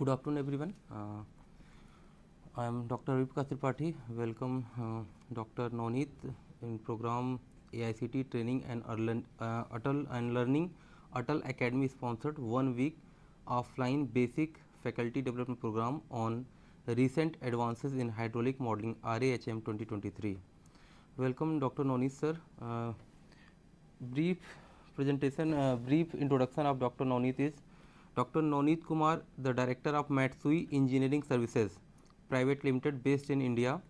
Good afternoon everyone I am doctor Raviprakash Tripathi welcome doctor Navneet in programme A I C T training and Atal and learning Atal academy sponsored one week offline basic faculty development programme on recent advances in hydraulic modelling R A H M twenty twenty three welcome doctor Navneet sir brief presentation brief introduction of doctor Navneet is Dr. Nonit Kumar, the director of Matsui Engineering Services Private Limited based in India.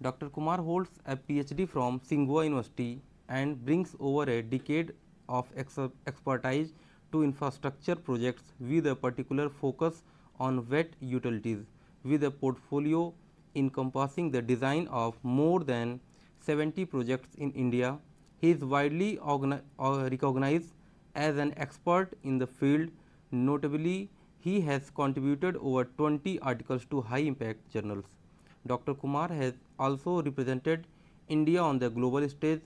Dr. Kumar holds a PhD from Tsinghua University and brings over a decade of ex expertise to infrastructure projects with a particular focus on wet utilities with a portfolio encompassing the design of more than 70 projects in India. He is widely uh, recognized as an expert in the field Notably, he has contributed over 20 articles to high impact journals. Dr. Kumar has also represented India on the global stage,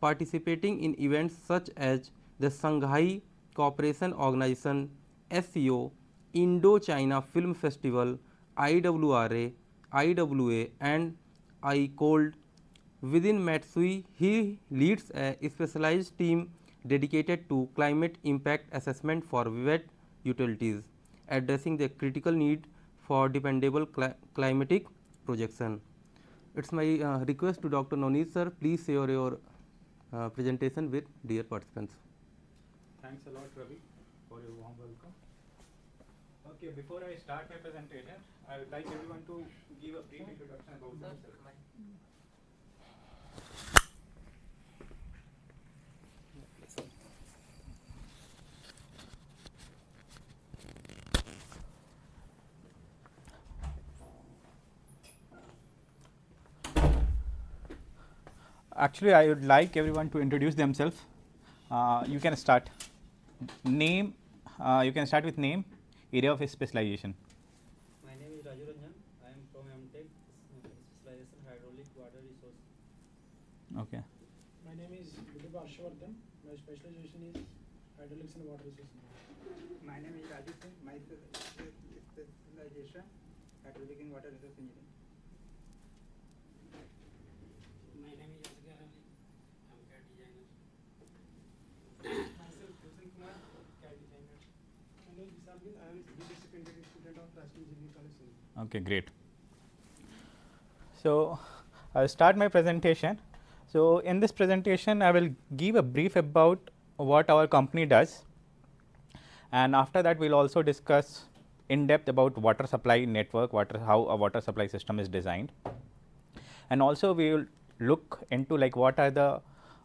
participating in events such as the Shanghai Cooperation Organization SCO, Indo-China Film Festival, IWRA, IWA and ICOLD. Within Matsui, he leads a specialized team dedicated to climate impact assessment for wet utilities, addressing the critical need for dependable climatic projection. It is my uh, request to Dr. Nonish sir, please share your uh, presentation with dear participants. Thanks a lot Ravi for your warm welcome. Okay, before I start my presentation, I would like everyone to give a brief introduction about themselves. actually I would like everyone to introduce themselves. Uh, you can start name, uh, you can start with name, area of specialization. My name is Raju Ranjan, I am from MTech, specialization hydraulic water resource. Okay. My name is Vidip Arshvardhan, my specialization is hydraulics and water resources. My name is Raju Singh, my specialization hydraulic and water resource engineering. Okay, great. So, I will start my presentation. So, in this presentation I will give a brief about what our company does and after that we will also discuss in depth about water supply network, water how a water supply system is designed and also we will look into like what are the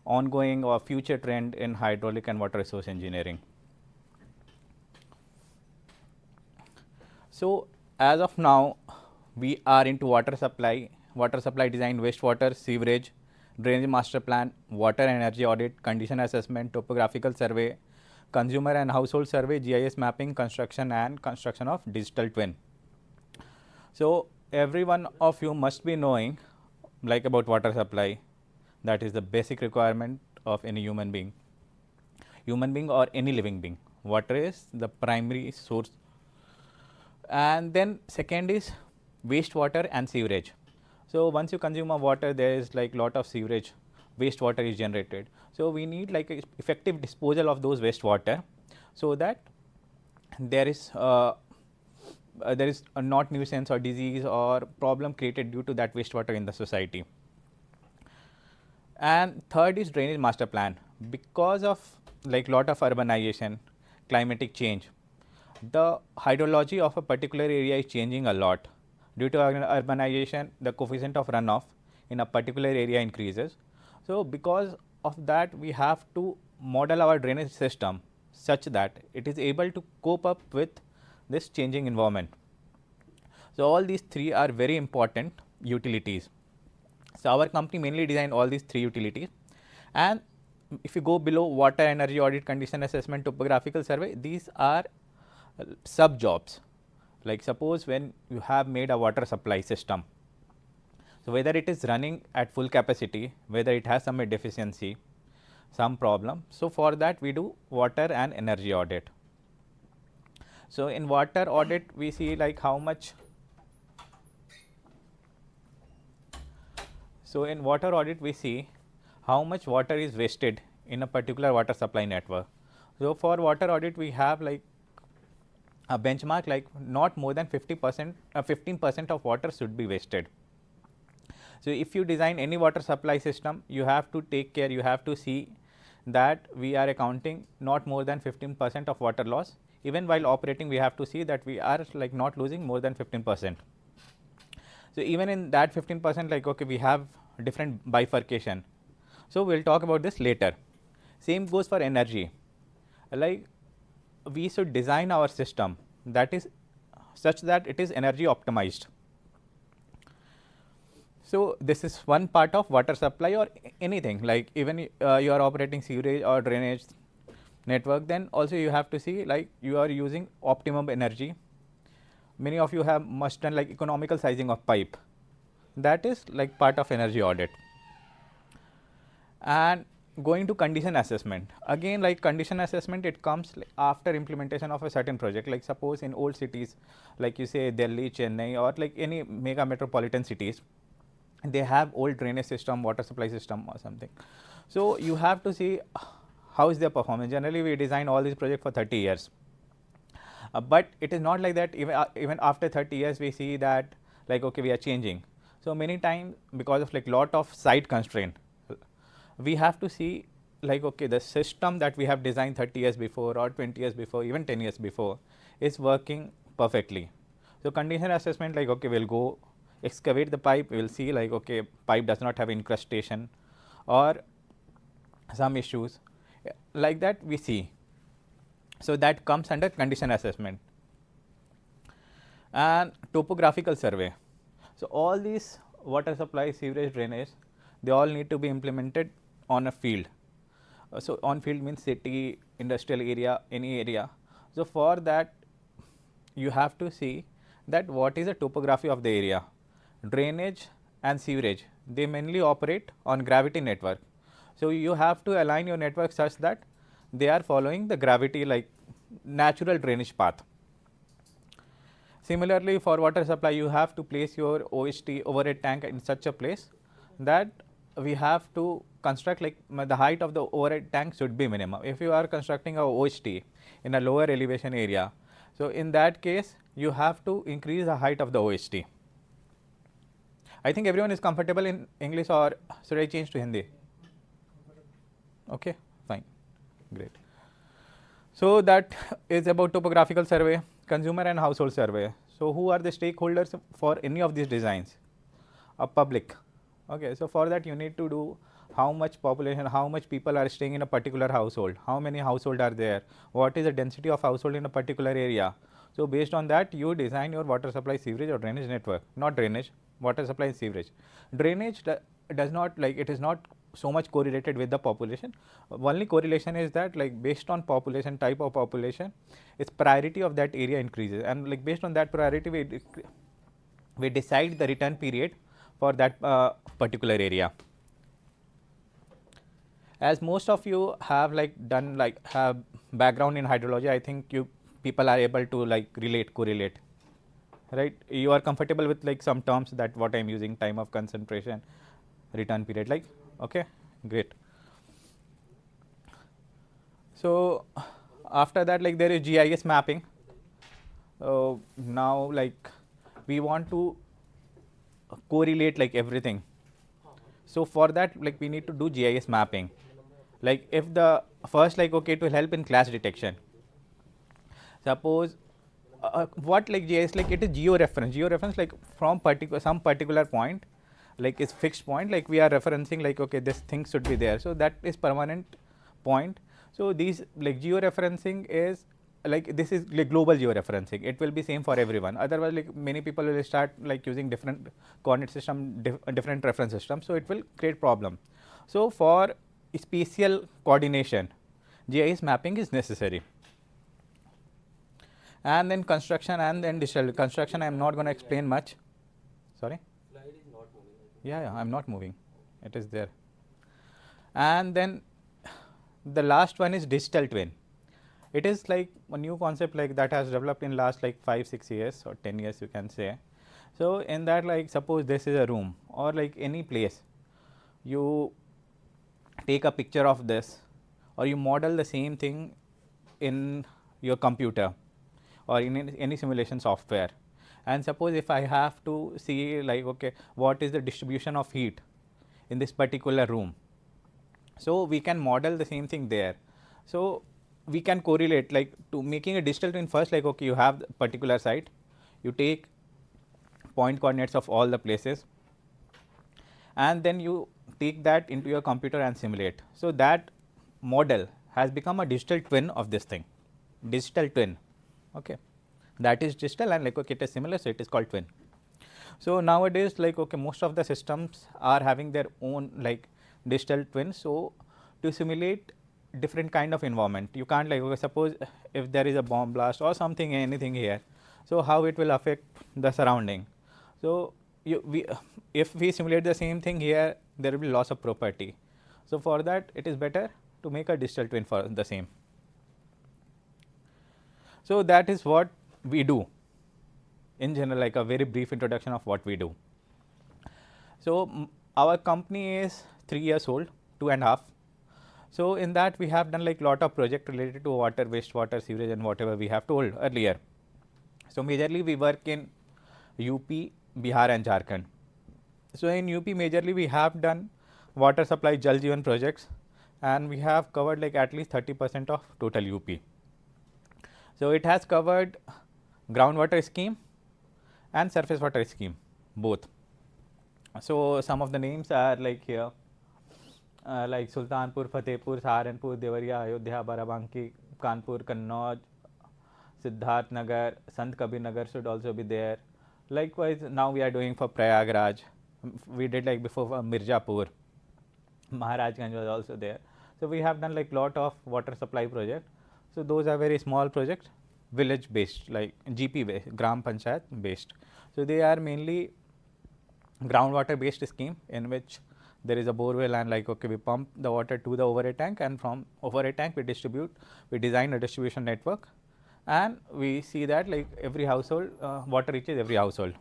ongoing or future trend in hydraulic and water resource engineering. So, as of now we are into water supply, water supply design, wastewater, sewerage, drainage master plan, water energy audit, condition assessment, topographical survey, consumer and household survey, GIS mapping, construction and construction of digital twin. So, every one of you must be knowing like about water supply that is the basic requirement of any human being, human being or any living being. Water is the primary source and then second is wastewater and sewage. So, once you consume a water there is like lot of sewage wastewater is generated. So, we need like effective disposal of those wastewater. So, that there is uh, uh, there is a not nuisance or disease or problem created due to that wastewater in the society. And third is drainage master plan because of like lot of urbanization, climatic change, the hydrology of a particular area is changing a lot. Due to urbanization, the coefficient of runoff in a particular area increases. So, because of that, we have to model our drainage system such that it is able to cope up with this changing environment. So, all these three are very important utilities. So, our company mainly designed all these three utilities and if you go below water energy audit condition assessment topographical survey, these are sub jobs like suppose when you have made a water supply system. So, whether it is running at full capacity, whether it has some deficiency, some problem. So, for that we do water and energy audit. So, in water audit we see like how much. So, in water audit we see how much water is wasted in a particular water supply network. So, for water audit we have like a benchmark like not more than 50 percent, uh, 15 percent of water should be wasted. So, if you design any water supply system, you have to take care, you have to see that we are accounting not more than 15 percent of water loss. Even while operating, we have to see that we are like not losing more than 15 percent. So, even in that 15 percent like okay, we have different bifurcation. So, we will talk about this later. Same goes for energy. Like we should design our system that is such that it is energy optimized. So, this is one part of water supply or anything like even uh, you are operating sewage or drainage network then also you have to see like you are using optimum energy. Many of you have must done like economical sizing of pipe that is like part of energy audit and going to condition assessment again like condition assessment it comes after implementation of a certain project like suppose in old cities like you say delhi chennai or like any mega metropolitan cities they have old drainage system water supply system or something so you have to see how is their performance generally we design all these projects for 30 years uh, but it is not like that even uh, even after 30 years we see that like okay we are changing so many times because of like lot of site constraint we have to see like okay the system that we have designed 30 years before or 20 years before even 10 years before is working perfectly. So, condition assessment like okay we will go excavate the pipe we will see like okay pipe does not have incrustation or some issues like that we see. So, that comes under condition assessment and topographical survey. So, all these water supply, sewerage, drainage, they all need to be implemented on a field. Uh, so, on field means city, industrial area, any area. So, for that you have to see that what is the topography of the area. Drainage and sewerage, they mainly operate on gravity network. So, you have to align your network such that they are following the gravity like natural drainage path. Similarly, for water supply you have to place your OHT overhead tank in such a place that we have to construct like the height of the overhead tank should be minimum. If you are constructing a OHT in a lower elevation area, so in that case you have to increase the height of the OHT. I think everyone is comfortable in English or should I change to Hindi? Okay, fine, great. So, that is about topographical survey, consumer and household survey. So, who are the stakeholders for any of these designs? A public, Okay, so for that you need to do how much population, how much people are staying in a particular household, how many household are there, what is the density of household in a particular area. So, based on that you design your water supply sewerage or drainage network, not drainage, water supply and sewerage. Drainage does not like it is not so much correlated with the population. Only correlation is that like based on population type of population, its priority of that area increases and like based on that priority we, we decide the return period for that uh, particular area. As most of you have like done like have background in hydrology, I think you people are able to like relate correlate right you are comfortable with like some terms that what i am using time of concentration return period like okay great so after that like there is gis mapping so now like we want to correlate like everything. So, for that like we need to do GIS mapping like if the first like okay to help in class detection. Suppose uh, uh what like GIS like it is geo reference geo reference like from particular some particular point like is fixed point like we are referencing like okay this thing should be there. So, that is permanent point. So, these like geo referencing is like this is like global georeferencing it will be same for everyone otherwise like many people will start like using different coordinate system dif different reference system so it will create problem so for spatial coordination gis mapping is necessary and then construction and then digital construction i am not going to explain much sorry yeah yeah i am not moving it is there and then the last one is digital twin it is like a new concept like that has developed in last like 5 6 years or 10 years you can say so in that like suppose this is a room or like any place you take a picture of this or you model the same thing in your computer or in any simulation software and suppose if i have to see like okay what is the distribution of heat in this particular room so we can model the same thing there so we can correlate like to making a digital twin first like okay you have particular site you take point coordinates of all the places and then you take that into your computer and simulate. So, that model has become a digital twin of this thing digital twin okay that is digital and like okay it is similar so it is called twin. So, nowadays like okay most of the systems are having their own like digital twin. So, to simulate different kind of environment. You can't like okay, suppose if there is a bomb blast or something anything here. So, how it will affect the surrounding. So, you, we if we simulate the same thing here there will be loss of property. So, for that it is better to make a digital twin for the same. So, that is what we do in general like a very brief introduction of what we do. So, our company is 3 years old two and a half so, in that we have done like lot of project related to water, wastewater, sewage and whatever we have told earlier. So, majorly we work in UP, Bihar and Jharkhand. So, in UP majorly we have done water supply Jal Jeevan projects and we have covered like at least 30 percent of total UP. So, it has covered groundwater scheme and surface water scheme both. So, some of the names are like here uh, like Sultanpur, Fatehpur, Saharanpur, Devariya, Ayodhya, Barabanki, Kanpur, Kannauj, Siddharth Nagar, Sant Kabir Nagar should also be there. Likewise, now we are doing for Prayagraj. We did like before for Mirzapur. Maharajganj was also there. So, we have done like lot of water supply project. So, those are very small projects village based like GP based, Gram Panchayat based. So, they are mainly groundwater based scheme in which there is a bore well and like okay we pump the water to the overhead tank and from overhead tank we distribute we design a distribution network and we see that like every household uh, water reaches every household.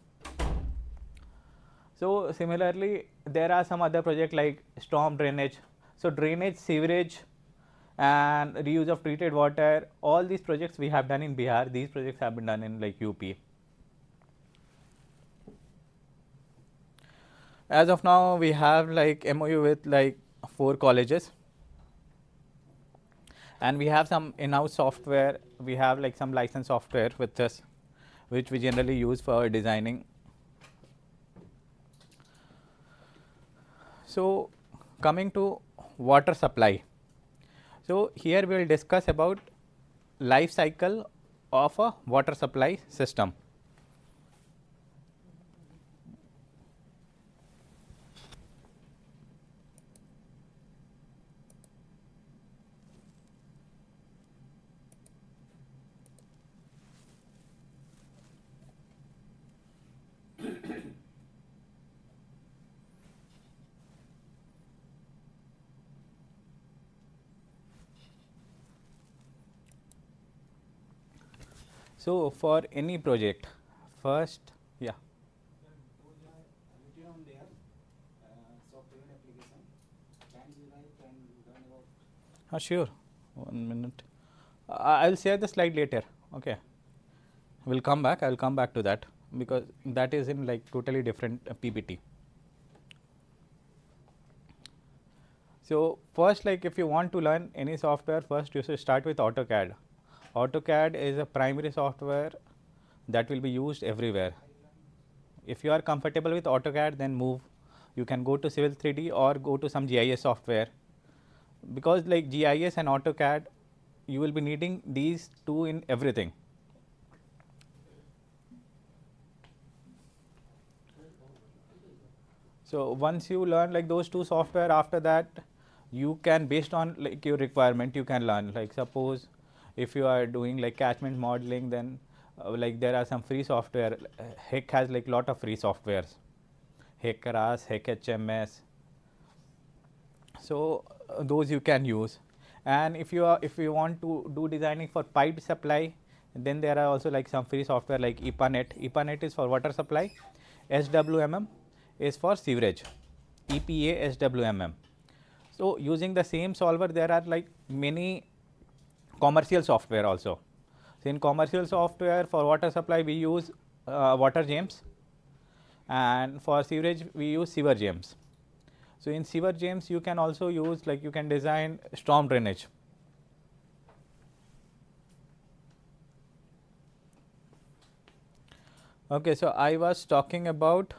So, similarly there are some other project like storm drainage. So, drainage sewerage and reuse of treated water all these projects we have done in Bihar these projects have been done in like UP. as of now we have like MOU with like four colleges and we have some in-house software we have like some licensed software with us which we generally use for designing. So, coming to water supply. So, here we will discuss about life cycle of a water supply system. So, for any project first yeah. Uh, sure, one minute. I will share the slide later. Okay, we will come back. I will come back to that because that is in like totally different uh, PPT. So, first like if you want to learn any software first you should start with AutoCAD AutoCAD is a primary software that will be used everywhere. If you are comfortable with AutoCAD, then move. You can go to Civil 3D or go to some GIS software because like GIS and AutoCAD, you will be needing these two in everything. So, once you learn like those two software after that you can based on like your requirement you can learn like suppose if you are doing like catchment modeling then uh, like there are some free software HEC has like lot of free softwares HEC RAS, HEC HMS. So, uh, those you can use and if you are if you want to do designing for pipe supply then there are also like some free software like EPANET. EPANET is for water supply, SWMM is for sewerage, EPA SWMM. So, using the same solver there are like many commercial software also. So, in commercial software for water supply we use uh, water gems and for sewerage we use sewer gems. So, in sewer gems you can also use like you can design storm drainage. Okay, so I was talking about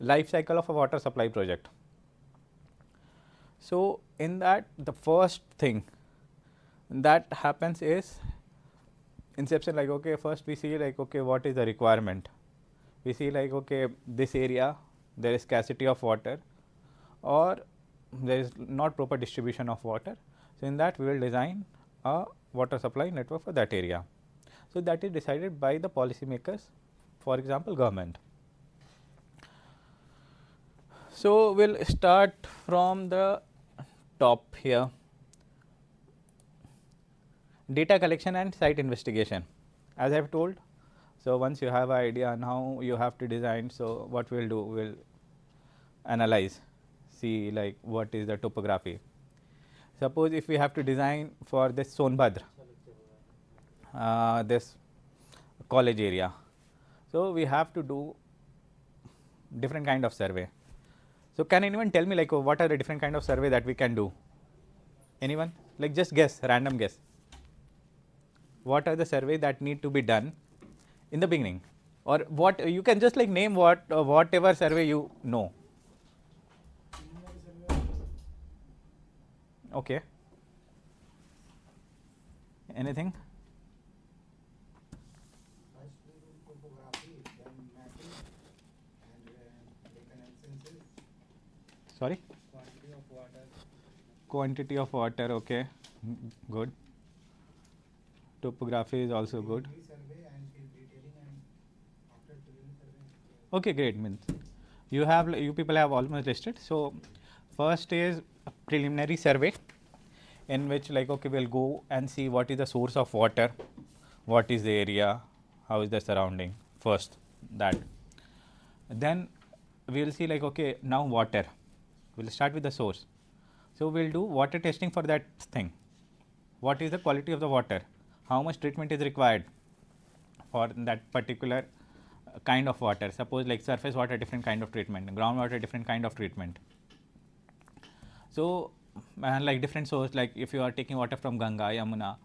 life cycle of a water supply project. So, in that the first thing that happens is inception like okay first we see like okay what is the requirement we see like okay this area there is scarcity of water or there is not proper distribution of water. So, in that we will design a water supply network for that area. So, that is decided by the policy makers for example, government. So, we will start from the top here data collection and site investigation as I have told. So, once you have an idea how you have to design. So, what we will do we will analyze see like what is the topography. Suppose if we have to design for this Sonbhadra uh, this college area. So, we have to do different kind of survey. So, can anyone tell me like what are the different kind of survey that we can do? Anyone? Like just guess, random guess what are the survey that need to be done in the beginning or what you can just like name what uh, whatever survey you know. Okay. Anything? Sorry? Quantity of water. Quantity of water, okay. Good topography is also good. Okay, great. Means you have you people have almost listed. So first is preliminary survey, in which like okay we'll go and see what is the source of water, what is the area, how is the surrounding first that. Then we will see like okay now water. We'll start with the source. So we'll do water testing for that thing. What is the quality of the water? how much treatment is required for that particular uh, kind of water. Suppose like surface water different kind of treatment, groundwater different kind of treatment. So, uh, like different source like if you are taking water from Ganga, Yamuna,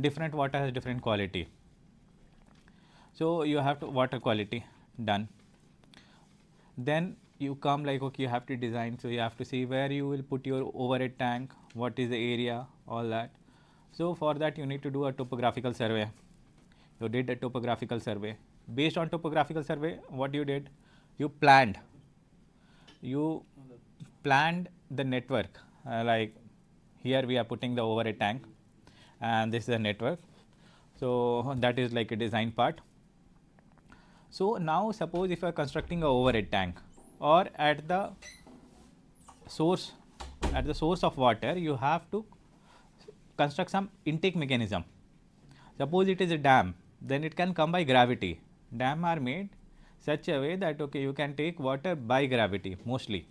different water has different quality. So, you have to water quality done. Then you come like okay you have to design. So, you have to see where you will put your overhead tank, what is the area all that so, for that you need to do a topographical survey. You did a topographical survey. Based on topographical survey, what you did? You planned. You planned the network uh, like here we are putting the overhead tank and this is the network. So, that is like a design part. So, now suppose if you are constructing a overhead tank or at the source at the source of water you have to construct some intake mechanism. Suppose it is a dam, then it can come by gravity. Dam are made such a way that okay, you can take water by gravity mostly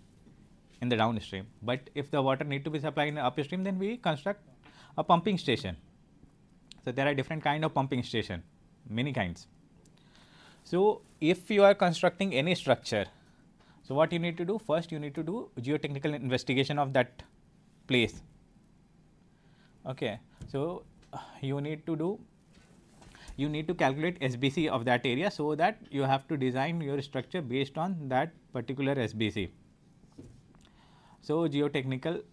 in the downstream, but if the water need to be supplied in the upstream, then we construct a pumping station. So, there are different kind of pumping station, many kinds. So, if you are constructing any structure, so what you need to do? First, you need to do geotechnical investigation of that place okay. So, you need to do you need to calculate SBC of that area. So, that you have to design your structure based on that particular SBC. So, geotechnical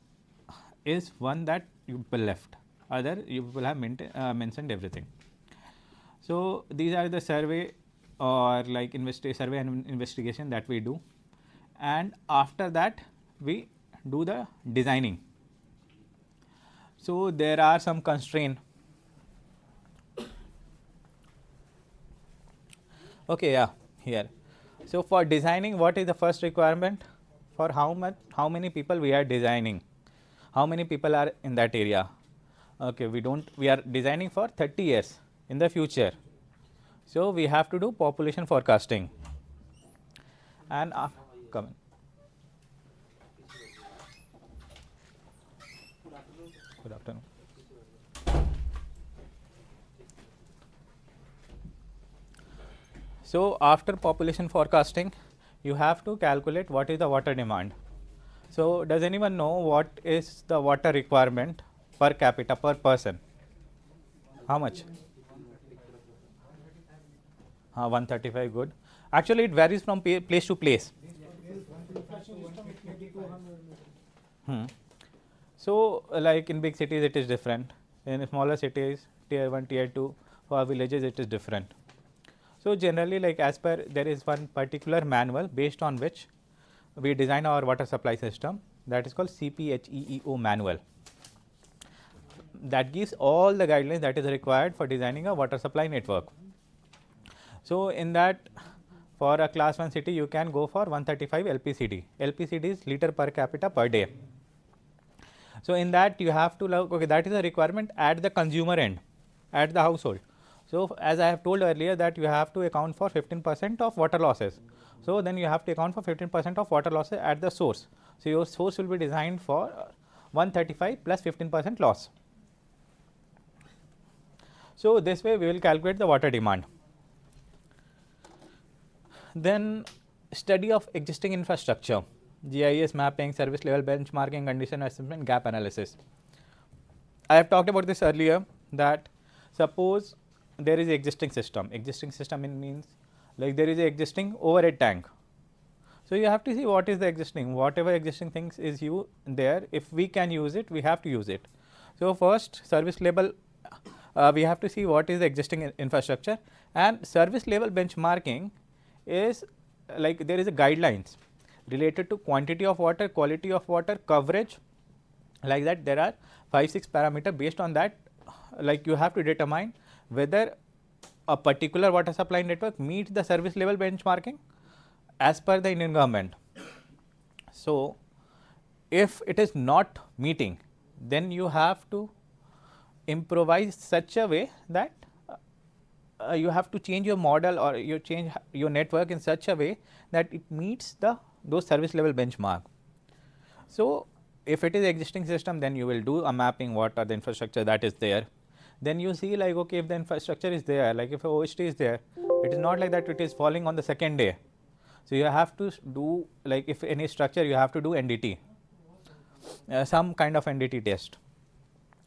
is one that you will left other you will have uh, mentioned everything. So, these are the survey or like survey and investigation that we do and after that we do the designing so, there are some constraint. Okay, yeah, here. So, for designing what is the first requirement for how much how many people we are designing, how many people are in that area. Okay, we do not we are designing for 30 years in the future. So, we have to do population forecasting and uh, come Good afternoon. So, after population forecasting, you have to calculate what is the water demand. So, does anyone know what is the water requirement per capita per person? How much? Uh, ah, 135 good. Actually, it varies from place to place. Hmm. So, like in big cities it is different, in smaller cities tier 1, tier 2 for villages it is different. So, generally like as per there is one particular manual based on which we design our water supply system that is called CPHEEO manual that gives all the guidelines that is required for designing a water supply network. So, in that for a class 1 city you can go for 135 LPCD, LPCD is liter per capita per day. So, in that you have to look, okay, that is a requirement at the consumer end, at the household. So, as I have told earlier that you have to account for 15 percent of water losses. So, then you have to account for 15 percent of water losses at the source. So, your source will be designed for 135 plus 15 percent loss. So, this way we will calculate the water demand. Then study of existing infrastructure. GIS mapping, service level benchmarking, condition assessment, gap analysis. I have talked about this earlier that suppose there is existing system, existing system means like there is a existing overhead tank. So, you have to see what is the existing, whatever existing things is you there, if we can use it, we have to use it. So, first service level uh, we have to see what is the existing infrastructure and service level benchmarking is like there is a guidelines related to quantity of water, quality of water, coverage like that there are 5 6 parameter based on that like you have to determine whether a particular water supply network meets the service level benchmarking as per the Indian government. So, if it is not meeting then you have to improvise such a way that uh, you have to change your model or you change your network in such a way that it meets the those service level benchmark. So, if it is existing system then you will do a mapping what are the infrastructure that is there. Then you see like okay if the infrastructure is there like if O S T is there it is not like that it is falling on the second day. So, you have to do like if any structure you have to do NDT uh, some kind of NDT test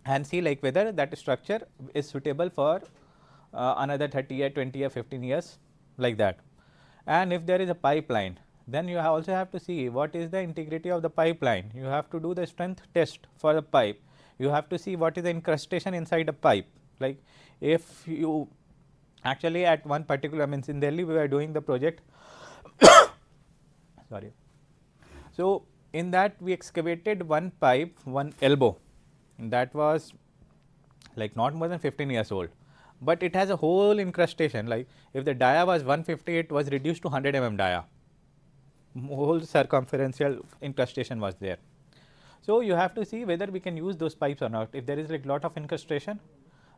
and see like whether that structure is suitable for uh, another 30 year, 20 year, 15 years like that. And if there is a pipeline then you also have to see what is the integrity of the pipeline. You have to do the strength test for the pipe. You have to see what is the incrustation inside the pipe. Like if you actually at one particular means in Delhi we were doing the project. sorry. So in that we excavated one pipe, one elbow that was like not more than 15 years old, but it has a whole incrustation like if the dia was 150 it was reduced to 100 mm dia whole circumferential incrustation was there. So, you have to see whether we can use those pipes or not. If there is like lot of incrustation,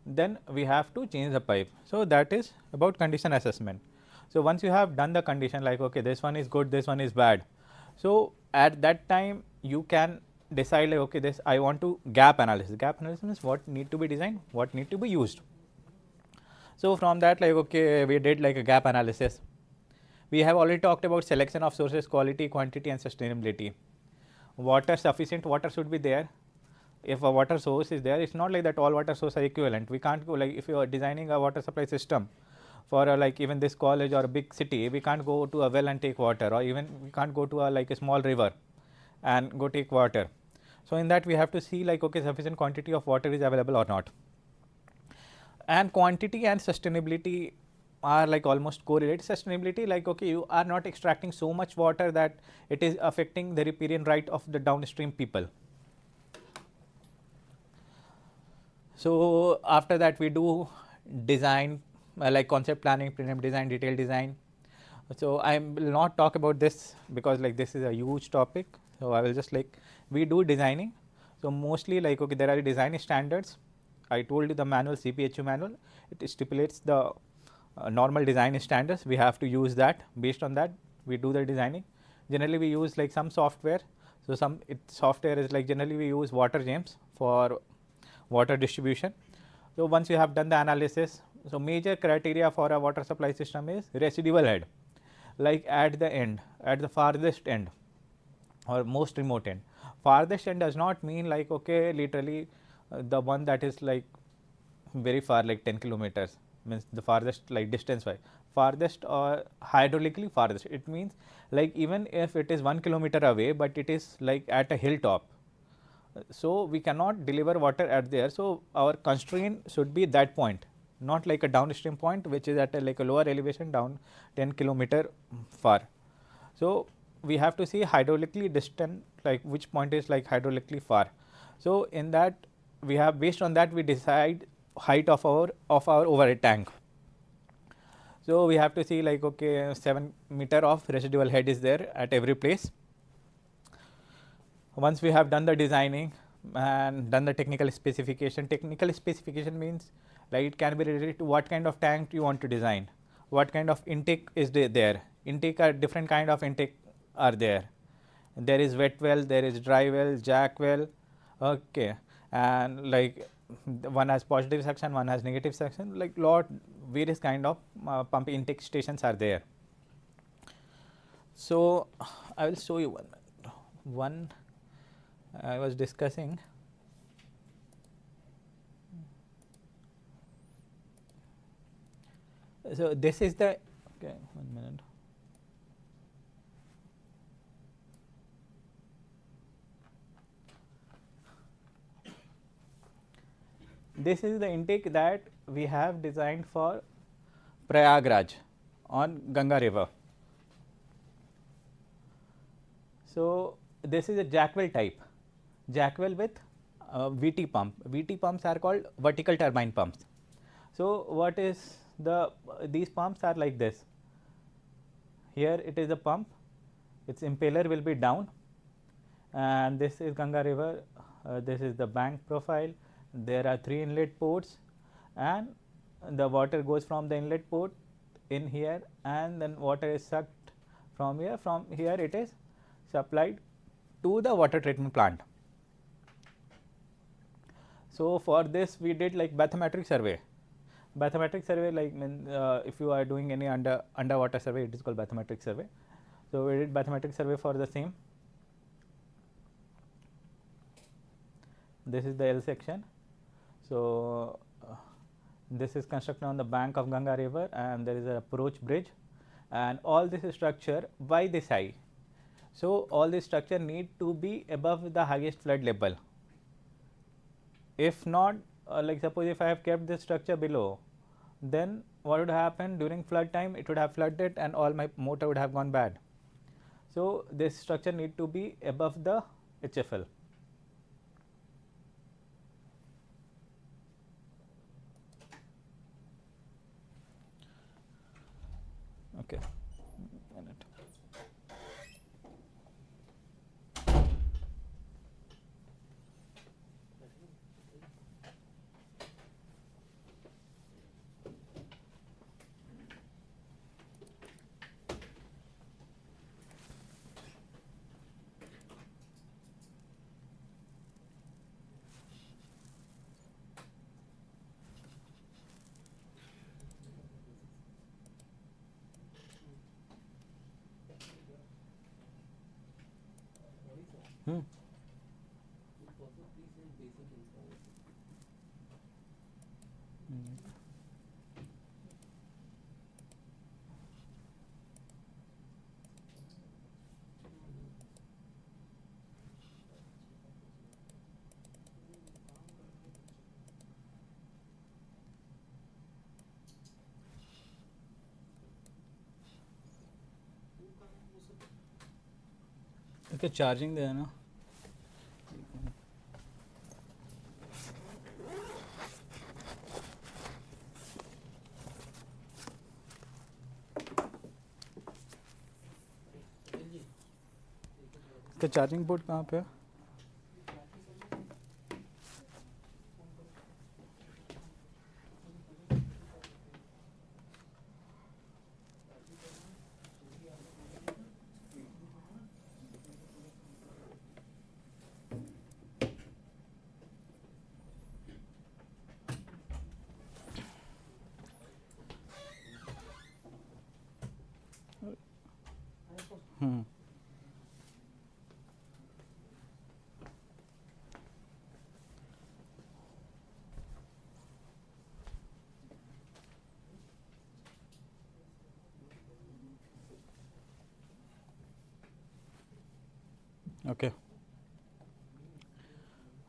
then we have to change the pipe. So, that is about condition assessment. So, once you have done the condition like okay this one is good, this one is bad. So, at that time you can decide like okay this I want to gap analysis. Gap analysis means what need to be designed, what need to be used. So, from that like okay we did like a gap analysis we have already talked about selection of sources, quality, quantity and sustainability. Water, sufficient water should be there. If a water source is there, it is not like that all water sources are equivalent. We can't go like if you are designing a water supply system for a, uh, like even this college or a big city, we can't go to a well and take water or even we can't go to a like a small river and go take water. So, in that we have to see like okay sufficient quantity of water is available or not and quantity and sustainability are like almost correlated sustainability like okay you are not extracting so much water that it is affecting the riparian right of the downstream people. So, after that we do design uh, like concept planning, preliminary design, detail design. So, I will not talk about this because like this is a huge topic. So, I will just like we do designing. So, mostly like okay there are design standards I told you the manual CPHU manual it stipulates the uh, normal design standards we have to use that based on that we do the designing generally we use like some software so some software is like generally we use water james for water distribution so once you have done the analysis so major criteria for a water supply system is residual head like at the end at the farthest end or most remote end farthest end does not mean like okay literally uh, the one that is like very far like 10 kilometers means the farthest like distance wise farthest or hydraulically farthest it means like even if it is 1 kilometer away but it is like at a hilltop so we cannot deliver water at there so our constraint should be that point not like a downstream point which is at a like a lower elevation down 10 kilometer far so we have to see hydraulically distant like which point is like hydraulically far so in that we have based on that we decide height of our of our overhead tank. So, we have to see like okay 7 meter of residual head is there at every place. Once we have done the designing and done the technical specification, technical specification means like it can be related to what kind of tank you want to design, what kind of intake is there, intake are different kind of intake are there. There is wet well, there is dry well, jack well, okay and like one has positive suction, one has negative suction like lot various kind of uh, pump intake stations are there. So, I will show you one, one I was discussing so this is the okay one minute This is the intake that we have designed for Prayagraj on Ganga river. So, this is a jackwell type, jackwell with uh, VT pump. VT pumps are called vertical turbine pumps. So, what is the these pumps are like this. Here it is a pump, its impeller will be down and this is Ganga river, uh, this is the bank profile there are 3 inlet ports and the water goes from the inlet port in here and then water is sucked from here from here it is supplied to the water treatment plant. So, for this we did like bathymetric survey. Bathymetric survey like mean, uh, if you are doing any under underwater survey it is called bathymetric survey. So, we did bathymetric survey for the same. This is the L section so, uh, this is constructed on the bank of Ganga river and there is an approach bridge and all this structure by this high. So, all this structure need to be above the highest flood level. If not uh, like suppose if I have kept this structure below then what would happen during flood time it would have flooded and all my motor would have gone bad. So, this structure need to be above the HFL. इसका charging दे देना इसका charging board कहाँ पे है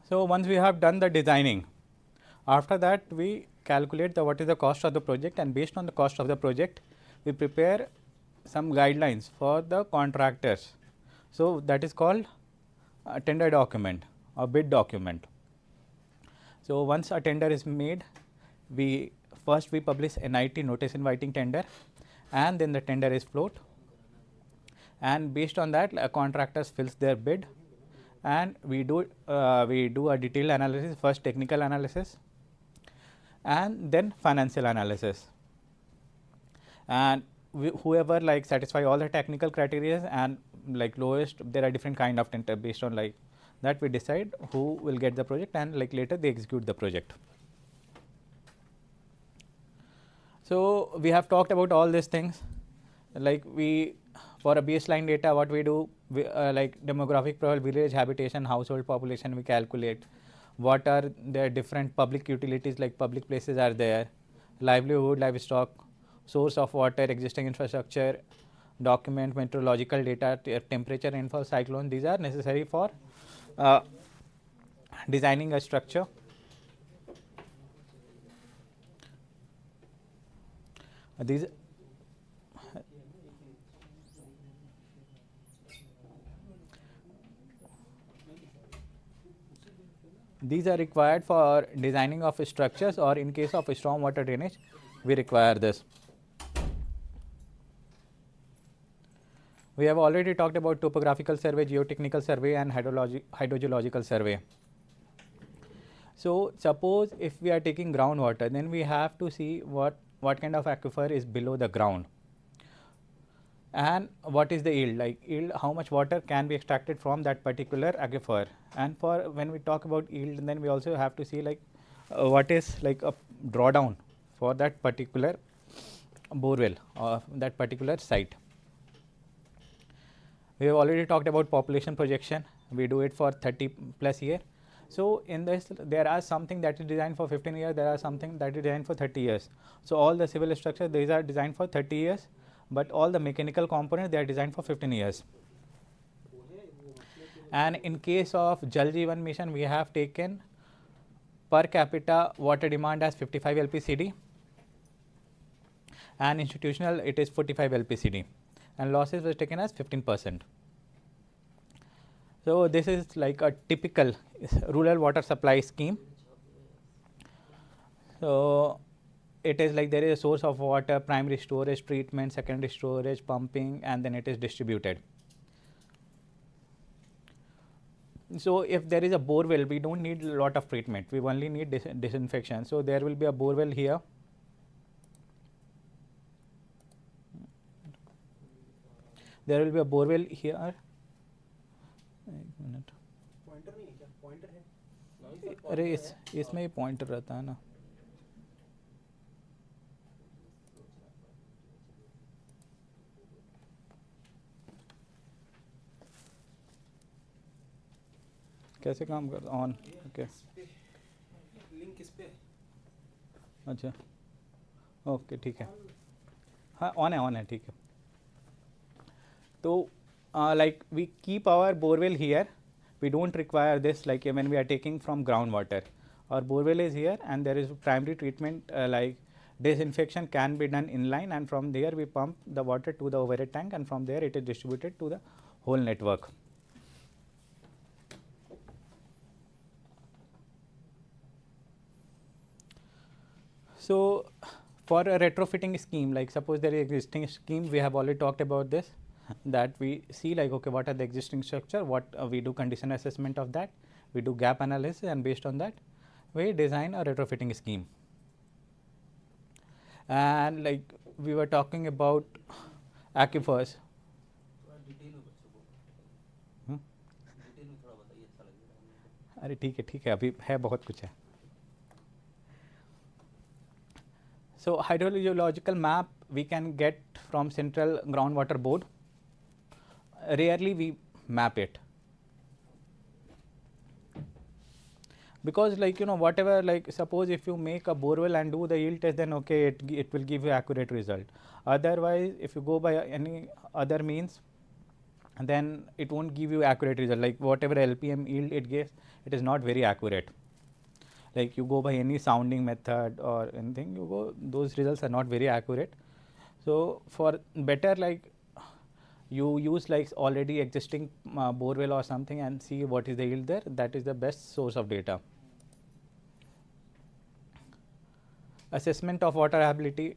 So, once we have done the designing, after that we calculate the what is the cost of the project and based on the cost of the project, we prepare some guidelines for the contractors. So, that is called a tender document or bid document. So, once a tender is made, we first we publish NIT notice inviting tender and then the tender is float and based on that a fills their bid and we do uh, we do a detailed analysis first technical analysis and then financial analysis and we, whoever like satisfy all the technical criteria and like lowest there are different kind of tender uh, based on like that we decide who will get the project and like later they execute the project. So, we have talked about all these things like we for a baseline data what we do we, uh, like demographic profile village habitation household population we calculate what are the different public utilities like public places are there livelihood livestock source of water existing infrastructure document meteorological data uh, temperature rainfall cyclone these are necessary for uh, designing a structure these These are required for designing of structures or in case of stormwater drainage, we require this. We have already talked about topographical survey, geotechnical survey and hydrogeological survey. So, suppose if we are taking groundwater, then we have to see what, what kind of aquifer is below the ground and what is the yield like yield how much water can be extracted from that particular aquifer and for when we talk about yield then we also have to see like uh, what is like a drawdown for that particular borewell or that particular site. We have already talked about population projection we do it for 30 plus year. So, in this there are something that is designed for 15 years there are something that is designed for 30 years. So, all the civil structures these are designed for 30 years but all the mechanical components they are designed for 15 years. And in case of Jal Jeevan Mission, we have taken per capita water demand as 55 LPCD and institutional it is 45 LPCD and losses was taken as 15 percent. So, this is like a typical rural water supply scheme. So, it is like there is a source of water, primary storage, treatment, secondary storage, pumping, and then it is distributed. So, if there is a bore well, we do not need a lot of treatment, we only need dis disinfection. So, there will be a bore well here. There will be a bore well here. अरे इस इसमें ही pointer pointer है ना कैसे काम कर on okay अच्छा okay ठीक है हाँ ऑन है ऑन है ठीक है तो like we keep our borewell here we don't require this like a man we are taking from ground water और borewell is here and there is primary treatment like disinfection can be done in line and from there we pump the water to the over tank and from there it is distributed to the whole network So, for a retrofitting scheme like suppose there is existing scheme we have already talked about this that we see like okay what are the existing structure what uh, we do condition assessment of that we do gap analysis and based on that we design a retrofitting scheme. And like we were talking about aquifers hmm? अरे ठीक है ठीक है अभी है बहुत कुछ है So, hydrogeological map we can get from central groundwater board, rarely we map it. Because like you know whatever like suppose if you make a borewell and do the yield test then okay it, it will give you accurate result. Otherwise if you go by any other means then it won't give you accurate result like whatever LPM yield it gives it is not very accurate like you go by any sounding method or anything you go those results are not very accurate. So, for better like you use like already existing uh, bore well or something and see what is the yield there that is the best source of data. Assessment of water ability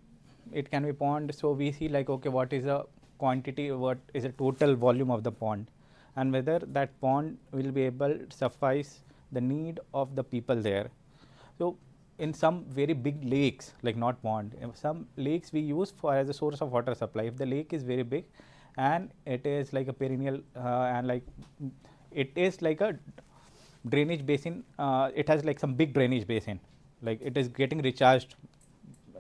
it can be pond. So, we see like okay what is the quantity what is the total volume of the pond and whether that pond will be able to suffice the need of the people there. So, in some very big lakes like not pond, some lakes we use for as a source of water supply. If the lake is very big and it is like a perennial uh, and like it is like a drainage basin, uh, it has like some big drainage basin like it is getting recharged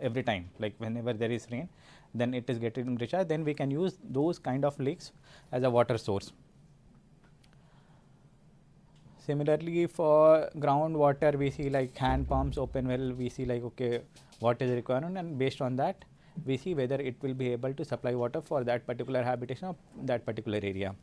every time like whenever there is rain then it is getting recharged then we can use those kind of lakes as a water source. Similarly, for groundwater, we see like hand pumps, open well, we see like, okay, what is requirement and based on that, we see whether it will be able to supply water for that particular habitation or that particular area.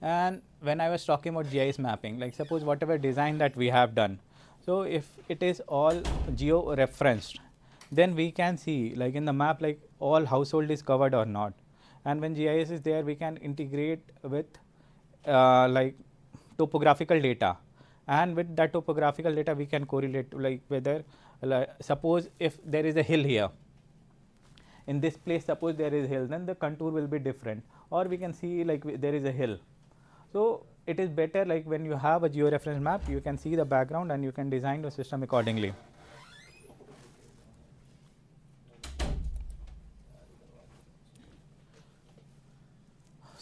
And when I was talking about GIS mapping, like suppose whatever design that we have done, so if it is all geo referenced, then we can see like in the map like all household is covered or not. And when GIS is there, we can integrate with uh, like topographical data and with that topographical data we can correlate like whether like suppose if there is a hill here in this place suppose there is hill then the contour will be different or we can see like there is a hill. So, it is better like when you have a georeference map you can see the background and you can design your system accordingly.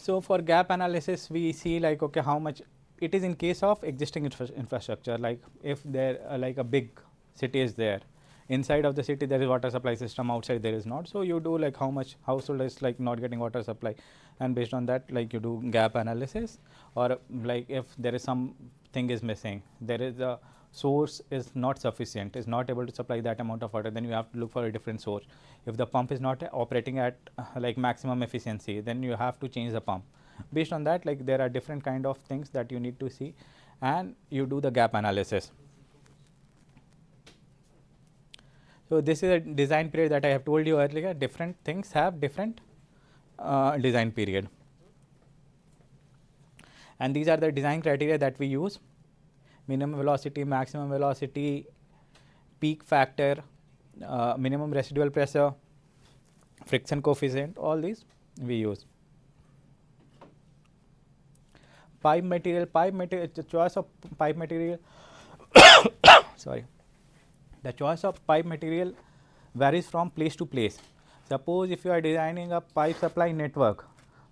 So, for gap analysis we see like okay how much it is in case of existing infra infrastructure like if there uh, like a big city is there inside of the city there is water supply system outside there is not. So, you do like how much household is like not getting water supply and based on that like you do gap analysis or like if there is some thing is missing there is a source is not sufficient, is not able to supply that amount of water, then you have to look for a different source. If the pump is not operating at uh, like maximum efficiency, then you have to change the pump. Based on that, like there are different kind of things that you need to see and you do the gap analysis. So, this is a design period that I have told you earlier, different things have different uh, design period. And these are the design criteria that we use minimum velocity, maximum velocity, peak factor, uh, minimum residual pressure, friction coefficient, all these we use. Pipe material, pipe material, the choice of pipe material, sorry, the choice of pipe material varies from place to place. Suppose if you are designing a pipe supply network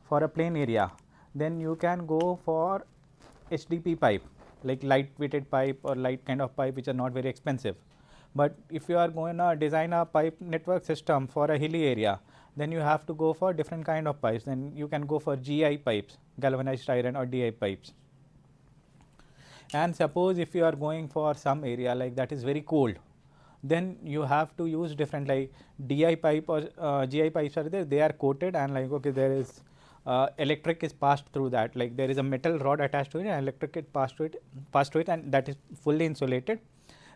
for a plain area, then you can go for HDP pipe like light weighted pipe or light kind of pipe which are not very expensive. But if you are going to design a pipe network system for a hilly area, then you have to go for different kind of pipes. Then you can go for GI pipes, galvanized iron or DI pipes. And suppose if you are going for some area like that is very cold, then you have to use different like DI pipe or uh, GI pipes are there, they are coated and like okay there is uh, electric is passed through that like there is a metal rod attached to it and electric is passed to it passed to it and that is fully insulated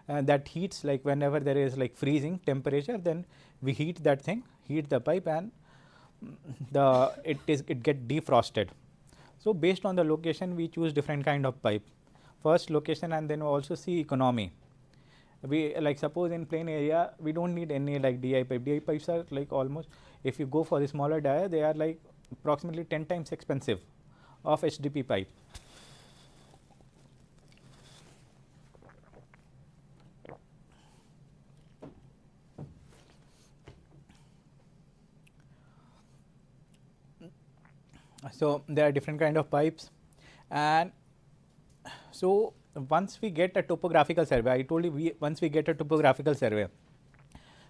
and that heats like whenever there is like freezing temperature then we heat that thing heat the pipe and the it is it get defrosted so based on the location we choose different kind of pipe first location and then we also see economy we like suppose in plain area we don't need any like di pipe di pipes are like almost if you go for the smaller dia they are like approximately 10 times expensive of HDP pipe. So, there are different kind of pipes and so once we get a topographical survey, I told you we once we get a topographical survey.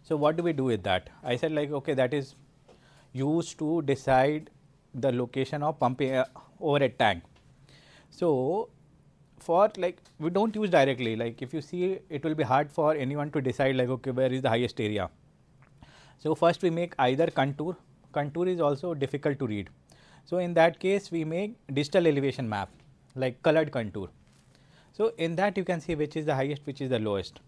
So, what do we do with that? I said like okay that is used to decide the location of pump air overhead tank. So, for like we do not use directly like if you see it will be hard for anyone to decide like okay where is the highest area. So, first we make either contour, contour is also difficult to read. So, in that case we make digital elevation map like colored contour. So, in that you can see which is the highest which is the lowest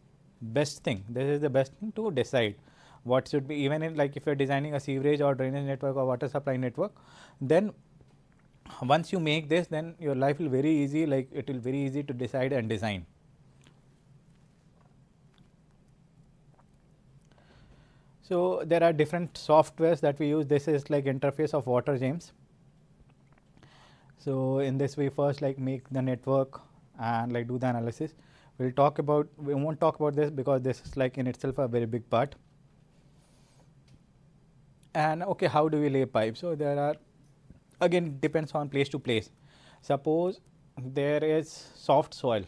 best thing this is the best thing to decide what should be even in like if you are designing a sewerage or drainage network or water supply network, then once you make this then your life will very easy like it will very easy to decide and design. So, there are different softwares that we use this is like interface of water James. So, in this we first like make the network and like do the analysis. We will talk about we will not talk about this because this is like in itself a very big part and okay how do we lay pipe so there are again depends on place to place suppose there is soft soil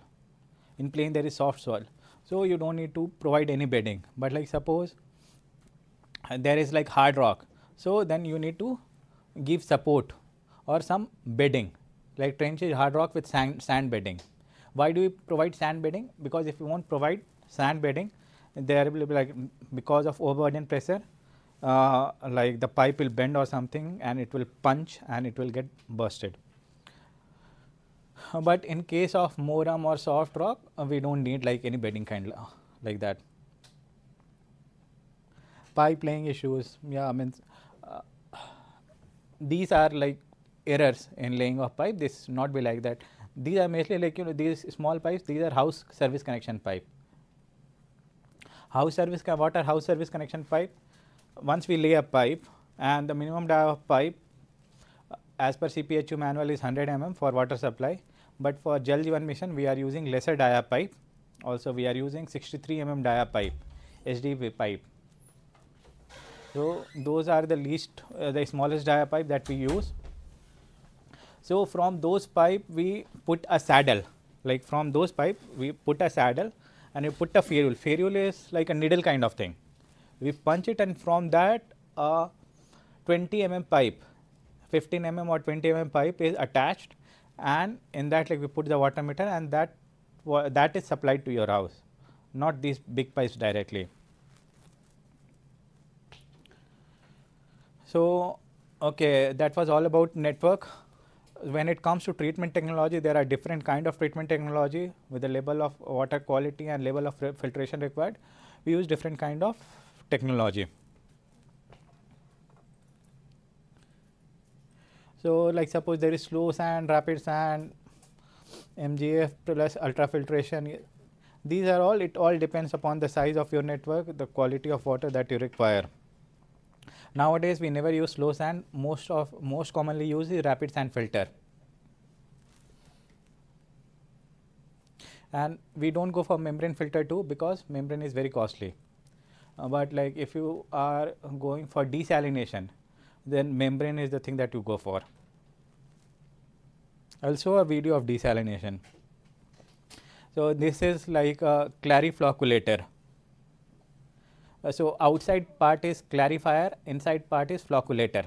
in plain there is soft soil so you don't need to provide any bedding but like suppose there is like hard rock so then you need to give support or some bedding like trenches hard rock with sand, sand bedding why do we provide sand bedding because if you won't provide sand bedding there will be like because of overburden pressure uh, like the pipe will bend or something and it will punch and it will get bursted. But in case of moram or soft rock, uh, we do not need like any bedding kind uh, like that. Pipe laying issues, yeah, I mean, uh, these are like errors in laying of pipe, this not be like that. These are mostly like you know these small pipes, these are house service connection pipe. House service, what are house service connection pipe? once we lay a pipe and the minimum dia of pipe uh, as per CPHU manual is 100 mm for water supply, but for gel mission we are using lesser dia pipe also we are using 63 mm dia pipe HDP pipe. So, those are the least uh, the smallest dia pipe that we use. So, from those pipe we put a saddle like from those pipe we put a saddle and we put a ferrule. Ferrule is like a needle kind of thing we punch it and from that a 20 mm pipe 15 mm or 20 mm pipe is attached and in that like we put the water meter and that that is supplied to your house not these big pipes directly. So, okay that was all about network when it comes to treatment technology there are different kind of treatment technology with the level of water quality and level of filtration required we use different kind of technology. So, like suppose there is slow sand, rapid sand, MGF plus ultrafiltration, these are all it all depends upon the size of your network, the quality of water that you require. Nowadays, we never use slow sand, most of most commonly used is rapid sand filter. And we do not go for membrane filter too because membrane is very costly. Uh, but like if you are going for desalination, then membrane is the thing that you go for. Also a video of desalination. So, this is like a clarifloculator. Uh, so, outside part is clarifier, inside part is flocculator.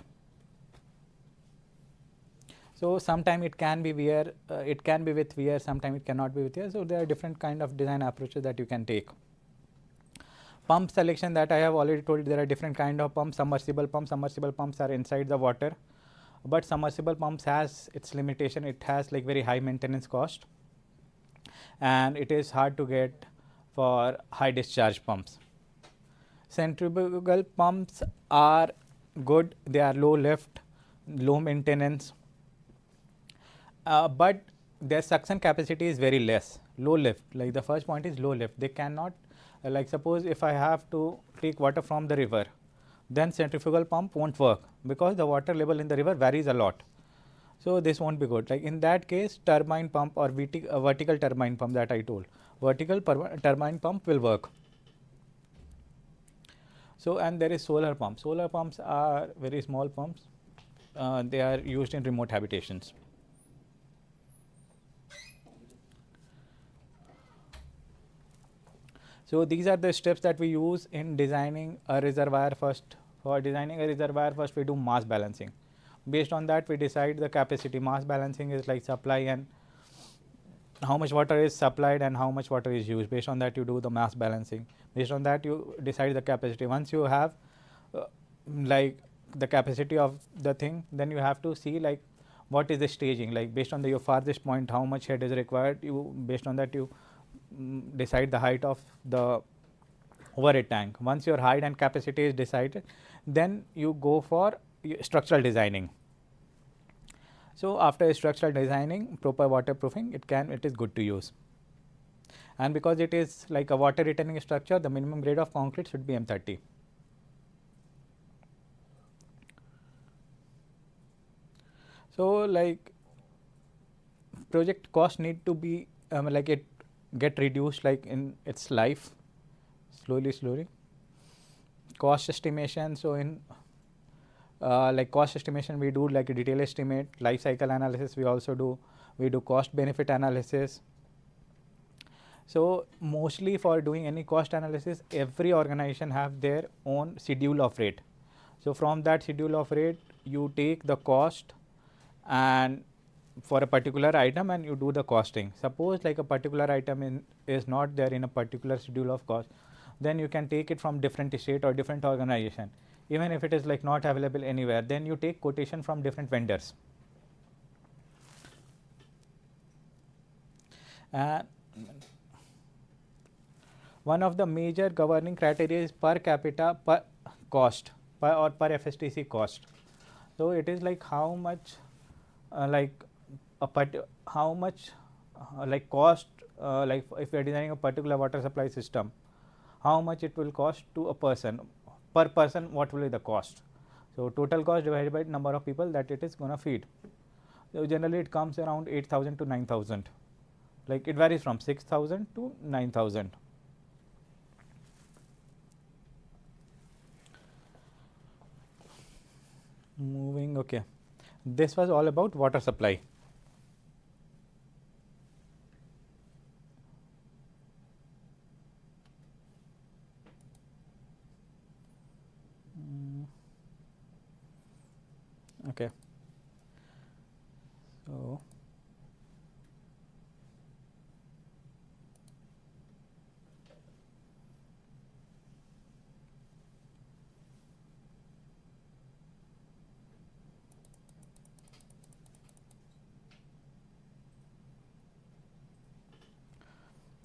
So, sometime it can be wear, uh, it can be with wear, sometime it cannot be with wear. So, there are different kind of design approaches that you can take pump selection that I have already told there are different kind of pumps, submersible pumps, submersible pumps are inside the water, but submersible pumps has its limitation, it has like very high maintenance cost and it is hard to get for high discharge pumps. Centrifugal pumps are good, they are low lift, low maintenance, uh, but their suction capacity is very less, low lift, like the first point is low lift, they cannot uh, like suppose if I have to take water from the river, then centrifugal pump won't work because the water level in the river varies a lot. So, this won't be good like in that case turbine pump or VT, uh, vertical turbine pump that I told, vertical turbine pump will work. So, and there is solar pump, solar pumps are very small pumps, uh, they are used in remote habitations. So these are the steps that we use in designing a reservoir first. For designing a reservoir first we do mass balancing. Based on that we decide the capacity. Mass balancing is like supply and how much water is supplied and how much water is used. Based on that you do the mass balancing. Based on that you decide the capacity. Once you have uh, like the capacity of the thing then you have to see like what is the staging like based on the your farthest point how much head is required you based on that you decide the height of the overhead tank. Once your height and capacity is decided, then you go for structural designing. So, after structural designing proper waterproofing it can it is good to use and because it is like a water retaining structure the minimum grade of concrete should be M30. So, like project cost need to be um, like it get reduced like in its life slowly slowly cost estimation so in uh, like cost estimation we do like a detailed estimate life cycle analysis we also do we do cost benefit analysis so mostly for doing any cost analysis every organization have their own schedule of rate so from that schedule of rate you take the cost and for a particular item and you do the costing. Suppose like a particular item in, is not there in a particular schedule of cost, then you can take it from different state or different organization. Even if it is like not available anywhere, then you take quotation from different vendors. Uh, one of the major governing criteria is per capita per cost per or per FSTC cost. So, it is like how much uh, like a part how much uh, like cost uh, like if we are designing a particular water supply system how much it will cost to a person per person what will be the cost so total cost divided by number of people that it is going to feed so generally it comes around 8000 to 9000 like it varies from 6000 to 9000 moving okay this was all about water supply okay so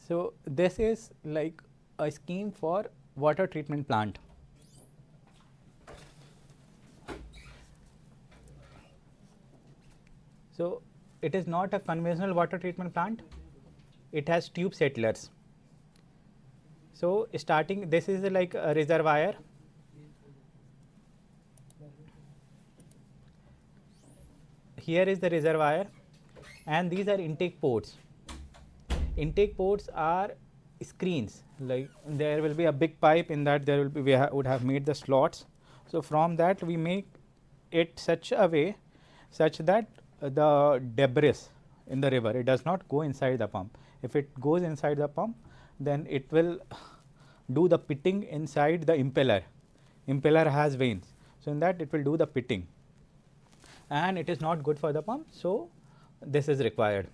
So, this is like a scheme for water treatment plant So, it is not a conventional water treatment plant, it has tube settlers. So, starting this is like a reservoir here is the reservoir and these are intake ports. Intake ports are screens like there will be a big pipe in that there will be we ha would have made the slots. So, from that we make it such a way such that the debris in the river, it does not go inside the pump. If it goes inside the pump, then it will do the pitting inside the impeller. Impeller has vanes. So, in that it will do the pitting and it is not good for the pump. So, this is required.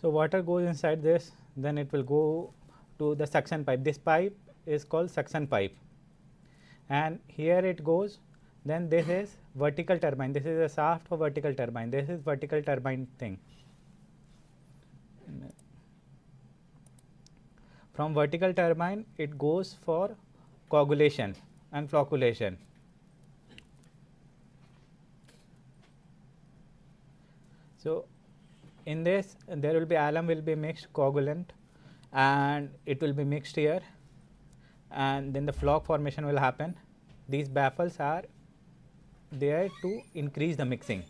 So, water goes inside this then it will go to the suction pipe. This pipe is called suction pipe and here it goes then this is vertical turbine. This is a shaft for vertical turbine. This is vertical turbine thing. From vertical turbine it goes for coagulation and flocculation. So, in this there will be alum will be mixed coagulant and it will be mixed here and then the flock formation will happen. These baffles are there to increase the mixing.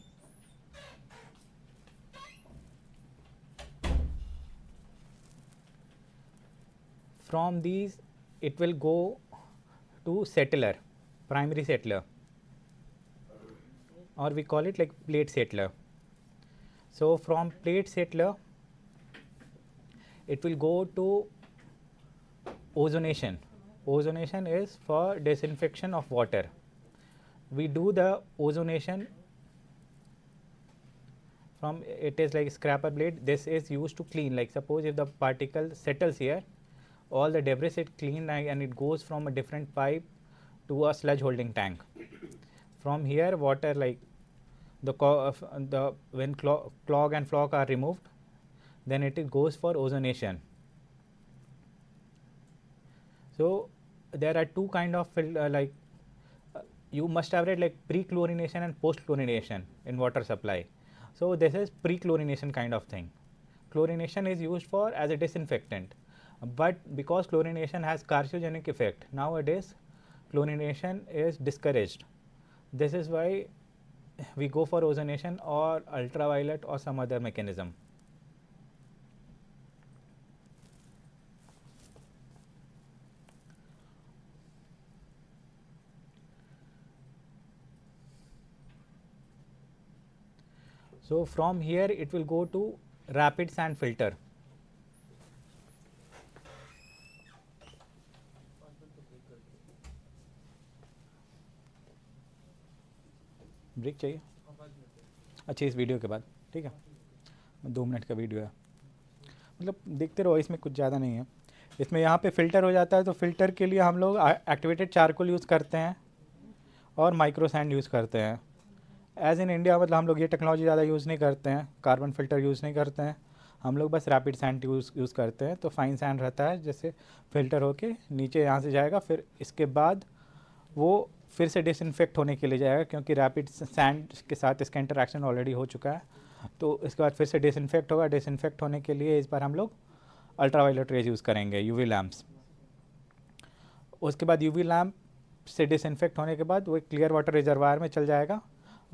From these it will go to settler, primary settler or we call it like plate settler. So, from plate settler it will go to ozonation. Ozonation is for disinfection of water. We do the ozonation from it is like scraper blade this is used to clean like suppose if the particle settles here all the debris it clean and it goes from a different pipe to a sludge holding tank from here water like the, uh, uh, the when clog, clog and flock are removed then it goes for ozonation. So, there are two kind of uh, like uh, you must have read like pre-chlorination and post-chlorination in water supply. So, this is pre-chlorination kind of thing. Chlorination is used for as a disinfectant, but because chlorination has carcinogenic effect nowadays chlorination is discouraged. This is why we go for ozonation or ultraviolet or some other mechanism. So, from here it will go to rapid sand filter. Break चाहिए अच्छा इस video के बाद ठीक है दो minute का video है मतलब देखते रहो इसमें कुछ ज़्यादा नहीं है इसमें यहाँ पे फ़िल्टर हो जाता है तो फ़िल्टर के लिए हम लोग एक्टिवेटेड चारकोल यूज़ करते हैं और माइक्रो सैंड यूज़ करते हैं एज़ इन इंडिया मतलब हम लोग ये टेक्नोलॉजी ज़्यादा यूज़ नहीं करते हैं कार्बन फ़िल्टर यूज़ नहीं करते हैं हम लोग बस रैपिड सैंड यूज़ यूज़ करते हैं तो फाइन सैंड रहता है जैसे फ़िल्टर होके नीचे यहाँ से जाएगा फिर इसके बाद वो फिर से डिसइनफेक्ट होने के लिए जाएगा क्योंकि रैपिड सैंड के साथ इसका इंटरेक्शन ऑलरेडी हो चुका है तो इसके बाद फिर से डिसइनफेक्ट होगा डिसइनफेक्ट होने के लिए इस बार हम लोग अल्ट्रावायलेट रेज यूज़ करेंगे यूवी लैम्प्स उसके बाद यूवी लैम्प से डिसइनफेक्ट होने के बाद वो क्लियर वाटर रिजर्वायर में चल जाएगा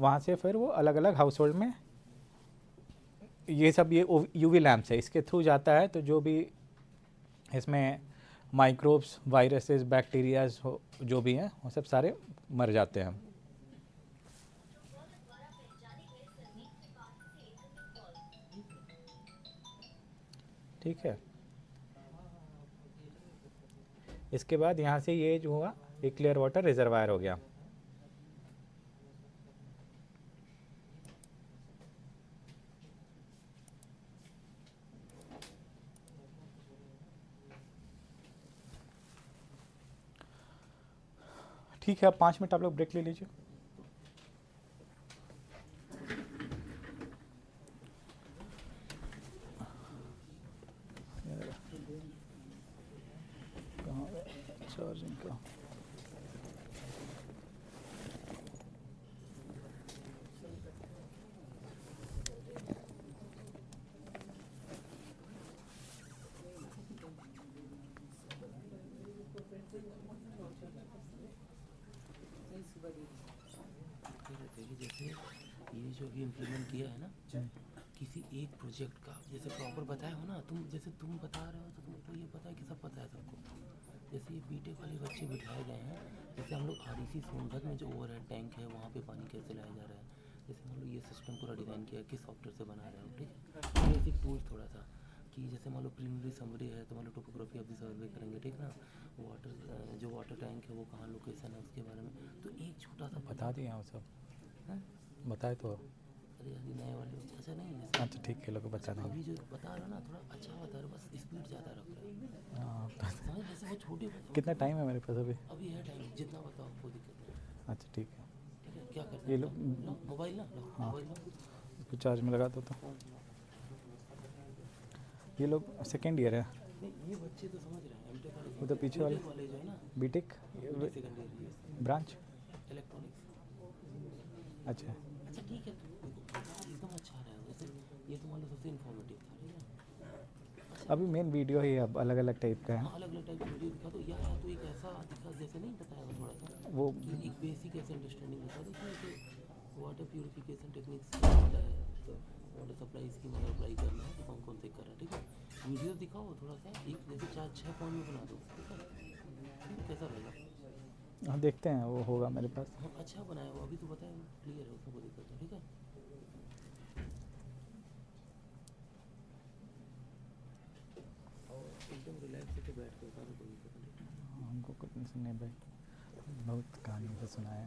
वहाँ से फिर वो अलग अलग हाउस होल्ड में ये सब ये यूवी लैम्प्स है इसके थ्रू जाता है तो जो भी इसमें माइक्रोब्स वायरसेस बैक्टीरियाज जो भी हैं वो सब सारे मर जाते हैं ठीक है इसके बाद यहाँ से ये जो हुआ ये क्लियर वाटर रिजर्वायर हो गया ठीक है आप पाँच मिनट आप लोग ब्रेक ले लीजिए प्रोजेक्ट का जैसे प्रॉपर बताया हो ना तुम जैसे तुम बता रहे हो तो तुमको ये पता है कि सब पता है सबको जैसे ये बीटेक वाले बच्चे बिठाए गए हैं जैसे हम लोग आर ई सी सोनभद्र में जो ओवर हेड टैंक है वहाँ पे पानी कैसे लाया जा रहा है जैसे हम लोग ये सिस्टम पूरा डिज़ाइन किया किस सॉफ्टवेयर से बना रहे हो ठीक है बेसिक टूल थोड़ा सा कि जैसे मान लो प्रीमरी समरी है तो मान लो टोपोग्राफी अभी सर्वे करेंगे ठीक ना वाटर जो वाटर टैंक है वो कहाँ लोकेशन है उसके बारे में तो एक छोटा सा बता दें यहाँ सब हाँ? बताए तो अरे अभी नए वाले अच्छा नहीं है अच्छा ठीक है लोग बता देंगे जो बता रहा ना थोड़ा अच्छा बता रहा बस स्पीड ज़्यादा रख रहा है जैसे वो छोटी कितना टाइम है मेरे पास अभी अभी है टाइम जितना बताओ कोई दिक्कत नहीं अच्छा ठीक है क्या कर ये लोग मोबाइल ना मोबाइल हाँ। ना इसको चार्ज में लगा दो तो ये लोग सेकेंड ईयर है ये बच्चे तो समझ रहे हैं वो तो पीछे वाले कॉलेज है ना बीटेक ब्रांच इलेक्ट्रॉनिक्स अच्छा ये तो मतलब सबसे इन्फॉर्मेटिव था ठीक है अभी मेन वीडियो ही अब अलग अलग टाइप का है अलग अलग टाइप का वीडियो दिखा तो या तो एक ऐसा दिखा जैसे नहीं बताया थोड़ा सा वो एक बेसिक ऐसे अंडरस्टैंडिंग दिखा दो कि वाटर प्योरीफिकेशन टेक्निक्स क्या होता है वाटर तो सप्लाई इसकी अगर मतलब अप्लाई करना है तो कौन कौन से कर रहा है ठीक है वीडियो दिखाओ थोड़ा सा एक जैसे चार छः पॉइंट में बना दो ठीक है कैसा रहेगा हाँ देखते हैं वो होगा मेरे पास हाँ, अच्छा बनाया वो अभी तो बताया क्लियर है उसमें कोई दिक्कत ठीक है कुछ भाई बहुत कहानी से सुनाया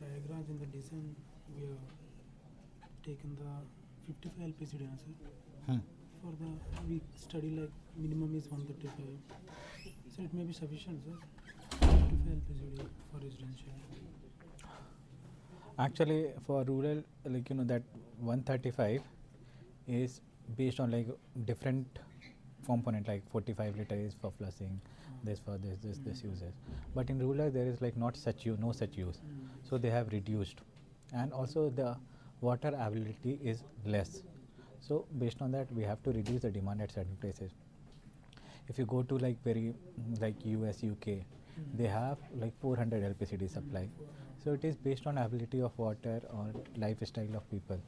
diagrams in the design, we have taken the 55 LPC sir. Hmm. For the, we study like minimum is 135. So it may be sufficient, sir. 55 LPC for residential. Actually, for rural, like you know, that 135 is based on like different component like 45 liter is for flushing this for this this this hmm. uses. But in rural there is like not such you no such use. Hmm. So they have reduced, and also the water availability is less. So based on that we have to reduce the demand at certain places. If you go to like very like US UK, hmm. they have like 400 LPCD supply. So it is based on availability of water or lifestyle of people.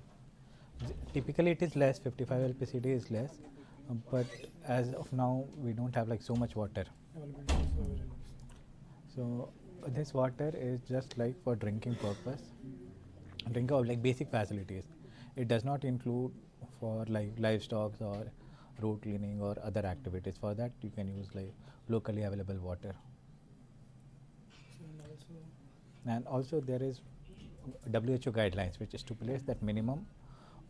Typically it is less, 55 LPCD is less, but as of now we don't have like so much water. So this water is just like for drinking purpose, drink of like basic facilities. It does not include for like livestock or road cleaning or other activities. For that, you can use like locally available water. And also there is WHO guidelines, which is to place that minimum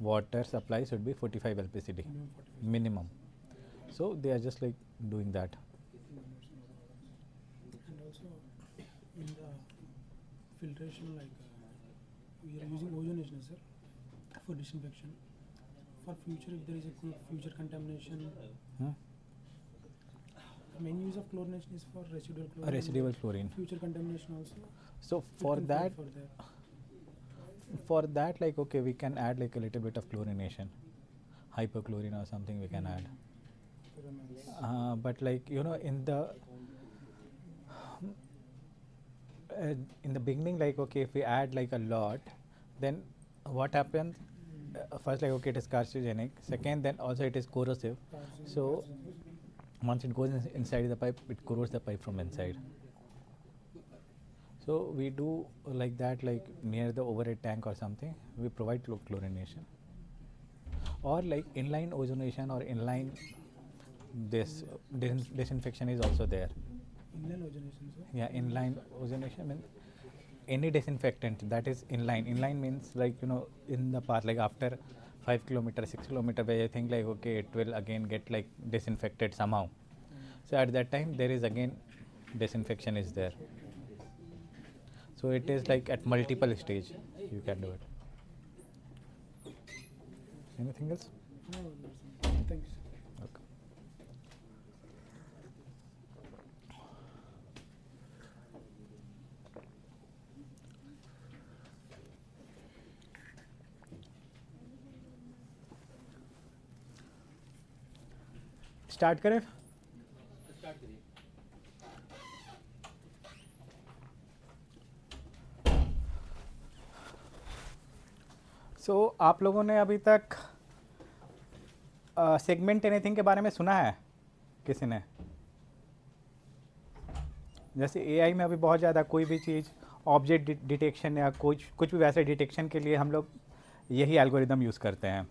water supply should be 45 LPCD, minimum. So they are just like doing that also in the filtration like uh, we are using ozonation, sir, for disinfection. For future, if there is a future contamination, huh? Hmm? main use of chlorination is for residual chlorine. Residual chlorine. Future contamination also. So for that, for that, for that, like okay, we can add like a little bit of chlorination, hyperchlorine or something we can add. Uh, but like you know, in the uh, in the beginning like okay if we add like a lot then what happens uh, first like okay it is carcinogenic second then also it is corrosive so once it goes in inside the pipe it corrodes the pipe from inside so we do like that like near the overhead tank or something we provide chlorination or like inline ozonation or inline this uh, dis disinfection is also there yeah, inline ozonation means any disinfectant that is inline. Inline means like, you know, in the path, like after 5 kilometer, 6 kilometer where I think like, okay, it will again get like disinfected somehow. So at that time, there is again disinfection is there. So it is like at multiple stage you can do it. Anything else? No. Start करें so so, आप लोगों ने अभी तक segment anything के बारे में सुना है किसी ने जैसे एआई में अभी बहुत ज़्यादा कोई भी चीज़ ऑब्जेक्ट डिटेक्शन या कुछ कुछ भी वैसे डिटेक्शन के लिए हम लोग यही एल्गोरिदम यूज़ करते हैं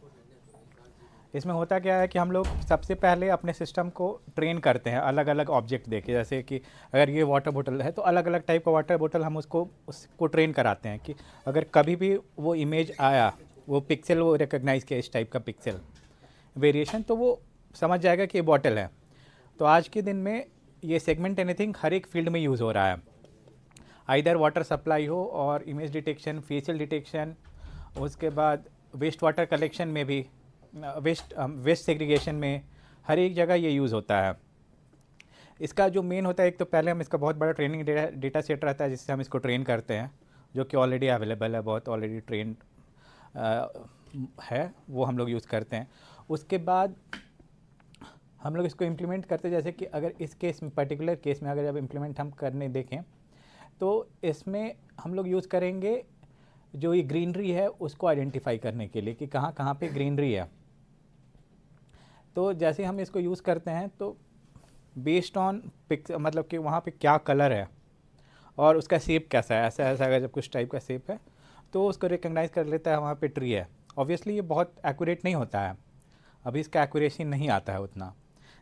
इसमें होता क्या है कि हम लोग सबसे पहले अपने सिस्टम को ट्रेन करते हैं अलग अलग ऑब्जेक्ट देखे जैसे कि अगर ये वाटर बोतल है तो अलग अलग टाइप का वाटर बोतल हम उसको उसको ट्रेन कराते हैं कि अगर कभी भी वो इमेज आया वो पिक्सल वो रिकग्नाइज़ किया इस टाइप का पिक्सल वेरिएशन तो वो समझ जाएगा कि ये बॉटल है तो आज के दिन में ये सेगमेंट एनीथिंग हर एक फील्ड में यूज़ हो रहा है आइधर वाटर सप्लाई हो और इमेज डिटेक्शन फेशियल डिटेक्शन उसके बाद वेस्ट वाटर कलेक्शन में भी वेस्ट वेस्ट सेग्रीगेशन में हर एक जगह ये यूज़ होता है इसका जो मेन होता है एक तो पहले हम इसका बहुत बड़ा ट्रेनिंग डेटा सेट रहता है जिससे हम इसको ट्रेन करते हैं जो कि ऑलरेडी अवेलेबल है बहुत ऑलरेडी ट्रेन है वो हम लोग यूज़ करते हैं उसके बाद हम लोग इसको इम्प्लीमेंट करते हैं जैसे कि अगर इस केस में पर्टिकुलर केस में अगर जब इम्प्लीमेंट हम करने देखें तो इसमें हम लोग यूज़ करेंगे जो ये ग्रीनरी है उसको आइडेंटिफाई करने के लिए कि कहाँ कहाँ पे ग्रीनरी है तो जैसे हम इसको यूज़ करते हैं तो बेस्ड ऑन पिक्स मतलब कि वहाँ पे क्या कलर है और उसका सेप कैसा है ऐसा ऐसा अगर जब कुछ टाइप का सेप है तो उसको रिकग्नाइज़ कर लेता है वहाँ पे ट्री है ऑब्वियसली ये बहुत एक्यूरेट नहीं होता है अभी इसका एक्यूरेसी नहीं आता है उतना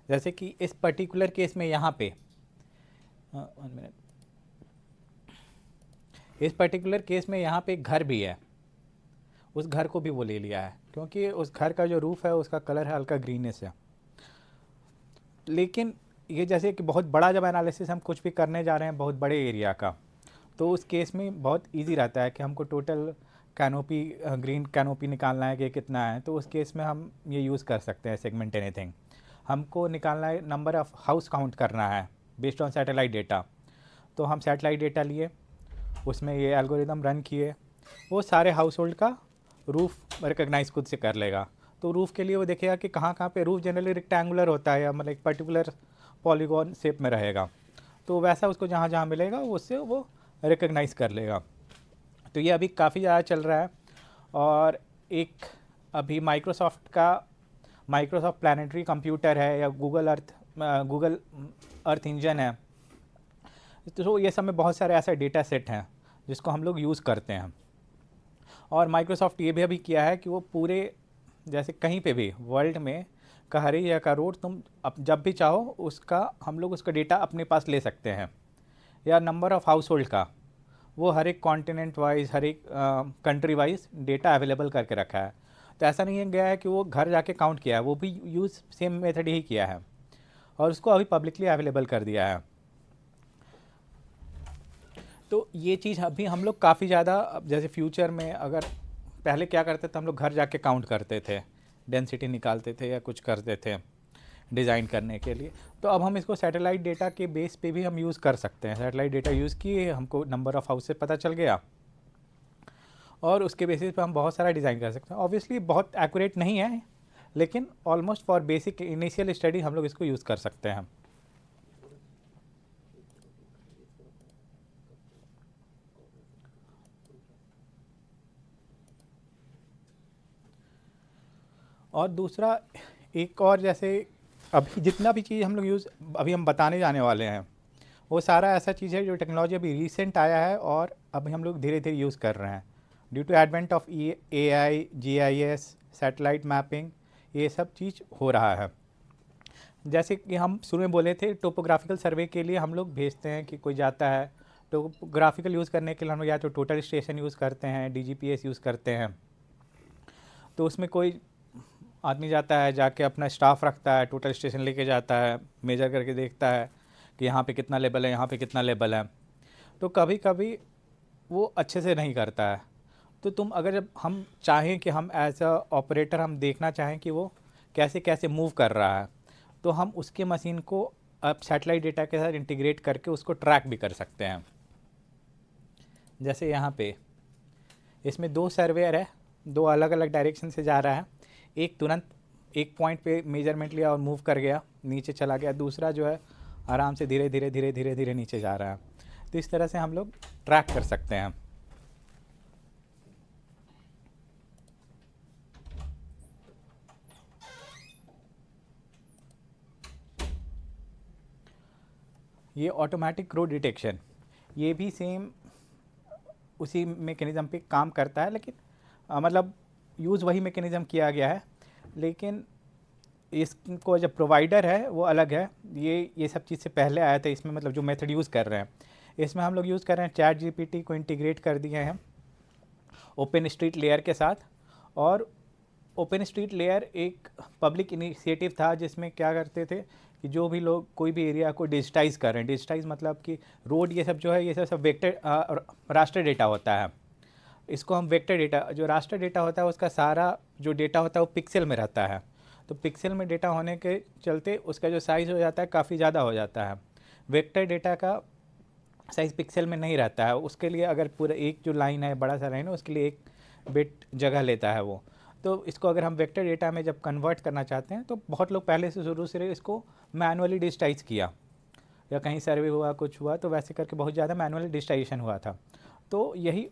जैसे कि इस पर्टिकुलर केस में यहाँ पे वन मिनट इस पर्टिकुलर केस में यहाँ पे घर भी है उस घर को भी वो ले लिया है क्योंकि उस घर का जो रूफ़ है उसका कलर है हल्का ग्रीनिश है लेकिन ये जैसे कि बहुत बड़ा जब एनालिसिस हम कुछ भी करने जा रहे हैं बहुत बड़े एरिया का तो उस केस में बहुत इजी रहता है कि हमको टोटल कैनोपी ग्रीन कैनोपी निकालना है कि कितना है तो उस केस में हम ये यूज़ कर सकते हैं सेगमेंट एनीथिंग हमको निकालना है नंबर ऑफ़ हाउस काउंट करना है बेस्ड ऑन सैटेलाइट डेटा तो हम सैटेलाइट डेटा लिए उसमें ये एल्गोरिदम रन किए वो सारे हाउस होल्ड का रूफ़ रिकग्नाइज खुद से कर लेगा तो रूफ़ के लिए वो देखेगा कि कहाँ कहाँ पे रूफ़ जनरली रेक्टेंगुलर होता है या मतलब एक पर्टिकुलर पॉलीगॉन शेप में रहेगा तो वैसा उसको जहाँ जहाँ मिलेगा उससे वो रिकग्नाइज कर लेगा तो ये अभी काफ़ी ज़्यादा चल रहा है और एक अभी माइक्रोसॉफ्ट का माइक्रोसॉफ्ट प्लानटरी कंप्यूटर है या Google Earth Google Earth engine है तो ये सब में बहुत सारे ऐसे डेटा सेट हैं जिसको हम लोग यूज़ करते हैं और माइक्रोसॉफ्ट ये भी अभी किया है कि वो पूरे जैसे कहीं पे भी वर्ल्ड में कहरे या करोड़ तुम अप जब भी चाहो उसका हम लोग उसका डेटा अपने पास ले सकते हैं या नंबर ऑफ़ हाउस होल्ड का वो हर एक कॉन्टिनेंट वाइज हर एक कंट्री वाइज डेटा अवेलेबल करके रखा है तो ऐसा नहीं गया है कि वो घर जाके काउंट किया है वो भी यूज़ सेम मेथड ही किया है और उसको अभी पब्लिकली अवेलेबल कर दिया है तो ये चीज़ अभी हम लोग काफ़ी ज़्यादा जैसे फ्यूचर में अगर पहले क्या करते थे हम लोग घर जाके काउंट करते थे डेंसिटी निकालते थे या कुछ करते थे डिज़ाइन करने के लिए तो अब हम इसको सैटेलाइट डेटा के बेस पे भी हम यूज़ कर सकते हैं सैटेलाइट डेटा यूज़ किए हमको नंबर ऑफ़ हाउस से पता चल गया और उसके बेसिस पे हम बहुत सारा डिज़ाइन कर सकते हैं ऑब्वियसली बहुत एक्यूरेट नहीं है लेकिन almost for basic initial study हम लोग इसको यूज़ कर सकते हैं और दूसरा एक और जैसे अभी जितना भी चीज़ हम लोग यूज़ अभी हम बताने जाने वाले हैं वो सारा ऐसा चीज़ है जो टेक्नोलॉजी अभी रिसेंट आया है और अभी हम लोग धीरे धीरे यूज़ कर रहे हैं due to advent of A I G I S satellite mapping ये सब चीज़ हो रहा है जैसे कि हम शुरू में बोले थे टोपोग्राफिकल सर्वे के लिए हम लोग भेजते हैं कि कोई जाता है टोपोग्राफिकल यूज़ करने के लिए हम लोग या तो टोटल स्टेशन यूज़ करते हैं D G P S use करते हैं तो उसमें कोई आदमी जाता है जाके अपना स्टाफ रखता है टोटल स्टेशन लेके जाता है मेजर करके देखता है कि यहाँ पे कितना लेवल है यहाँ पे कितना लेवल है तो कभी कभी वो अच्छे से नहीं करता है तो तुम अगर जब हम चाहें कि हम एज अ ऑपरेटर हम देखना चाहें कि वो कैसे कैसे मूव कर रहा है तो हम उसके मशीन को अब सैटेलाइट डेटा के साथ इंटीग्रेट करके उसको ट्रैक भी कर सकते हैं जैसे यहाँ पे इसमें दो सर्वेयर है दो अलग अलग डायरेक्शन से जा रहा है एक तुरंत एक पॉइंट पे मेजरमेंट लिया और मूव कर गया नीचे चला गया दूसरा जो है आराम से धीरे धीरे धीरे धीरे धीरे नीचे जा रहा है तो इस तरह से हम लोग ट्रैक कर सकते हैं ये ऑटोमेटिक क्रो डिटेक्शन ये भी सेम उसी मेकेनिज़म पे काम करता है लेकिन आ, मतलब यूज़ वही मेकेनिज़म किया गया है लेकिन इसको जब प्रोवाइडर है वो अलग है ये ये सब चीज़ से पहले आया था इसमें मतलब जो मेथड यूज़ कर रहे हैं इसमें हम लोग यूज़ कर रहे हैं चैट जीपीटी को इंटीग्रेट कर दिए हैं ओपन स्ट्रीट लेयर के साथ और ओपन स्ट्रीट लेयर एक पब्लिक इनिशिएटिव था जिसमें क्या करते थे कि जो भी लोग कोई भी एरिया को डिजिटाइज कर रहे हैं डिजिटाइज मतलब कि रोड ये सब जो है ये सब सब वेक्टर राष्ट्रीय डेटा होता है इसको हम वेक्टर डेटा जो रास्टर डेटा होता है उसका सारा जो डेटा होता है वो पिक्सल में रहता है तो पिक्सल में डेटा होने के चलते उसका जो साइज़ हो जाता है काफ़ी ज़्यादा हो जाता है वेक्टर डेटा का साइज़ पिक्सल में नहीं रहता है उसके लिए अगर पूरा एक जो लाइन है बड़ा सा लाइन है उसके लिए एक बिट जगह लेता है वो तो इसको अगर हम वेक्टर डेटा में जब कन्वर्ट करना चाहते हैं तो बहुत लोग पहले से शुरू से इसको मैनुअली डिजिटाइज किया या कहीं सर्वे हुआ कुछ हुआ तो वैसे करके बहुत ज़्यादा मैनुअली डिजिटाइजेशन हुआ था तो यही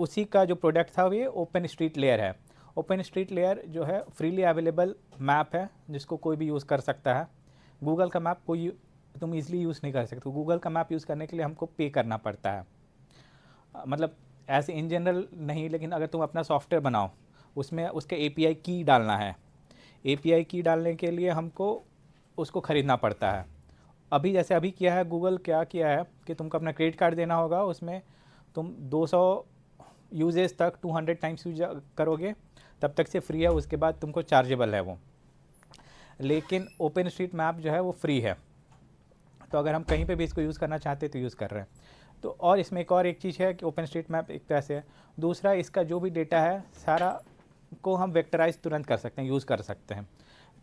उसी का जो प्रोडक्ट था ये ओपन स्ट्रीट लेयर है ओपन स्ट्रीट लेयर जो है फ्रीली अवेलेबल मैप है जिसको कोई भी यूज़ कर सकता है गूगल का मैप कोई तुम इजीली यूज़ नहीं कर सकते गूगल का मैप यूज़ करने के लिए हमको पे करना पड़ता है मतलब ऐसे इन जनरल नहीं लेकिन अगर तुम अपना सॉफ्टवेयर बनाओ उसमें उसके ए की डालना है ए की डालने के लिए हमको उसको ख़रीदना पड़ता है अभी जैसे अभी किया है गूगल क्या किया है कि तुमको अपना क्रेडिट कार्ड देना होगा उसमें तुम यूजेज तक 200 टाइम्स यूज करोगे तब तक से फ्री है उसके बाद तुमको चार्जेबल है वो लेकिन ओपन स्ट्रीट मैप जो है वो फ्री है तो अगर हम कहीं पे भी इसको यूज़ करना चाहते तो यूज़ कर रहे हैं तो और इसमें एक और एक चीज़ है कि ओपन स्ट्रीट मैप एक तरह से है दूसरा इसका जो भी डेटा है सारा को हम वेक्टराइज तुरंत कर सकते हैं यूज़ कर सकते हैं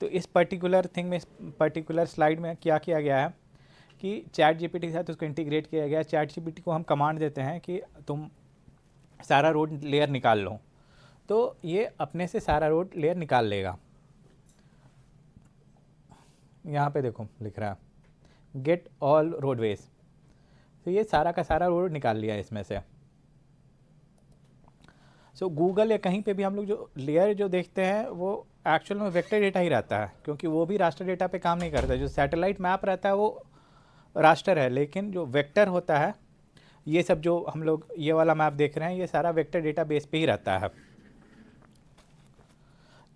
तो इस पर्टिकुलर थिंग में इस पर्टिकुलर स्लाइड में क्या किया गया है कि चैट जीपीटी के साथ उसको इंटीग्रेट किया गया चैट जीपीटी को हम कमांड देते हैं कि तुम सारा रोड लेयर निकाल लो तो ये अपने से सारा रोड लेयर निकाल लेगा यहाँ पे देखो लिख रहा है गेट ऑल रोडवेज तो ये सारा का सारा रोड निकाल लिया इसमें से सो so, गूगल या कहीं पे भी हम लोग जो लेयर जो देखते हैं वो एक्चुअल में वेक्टर डेटा ही रहता है क्योंकि वो भी राष्ट्र डेटा पे काम नहीं करता जो सैटेलाइट मैप रहता है वो राष्ट्र है लेकिन जो वेक्टर होता है ये सब जो हम लोग ये वाला मैप देख रहे हैं ये सारा वेक्टर डेटाबेस पे ही रहता है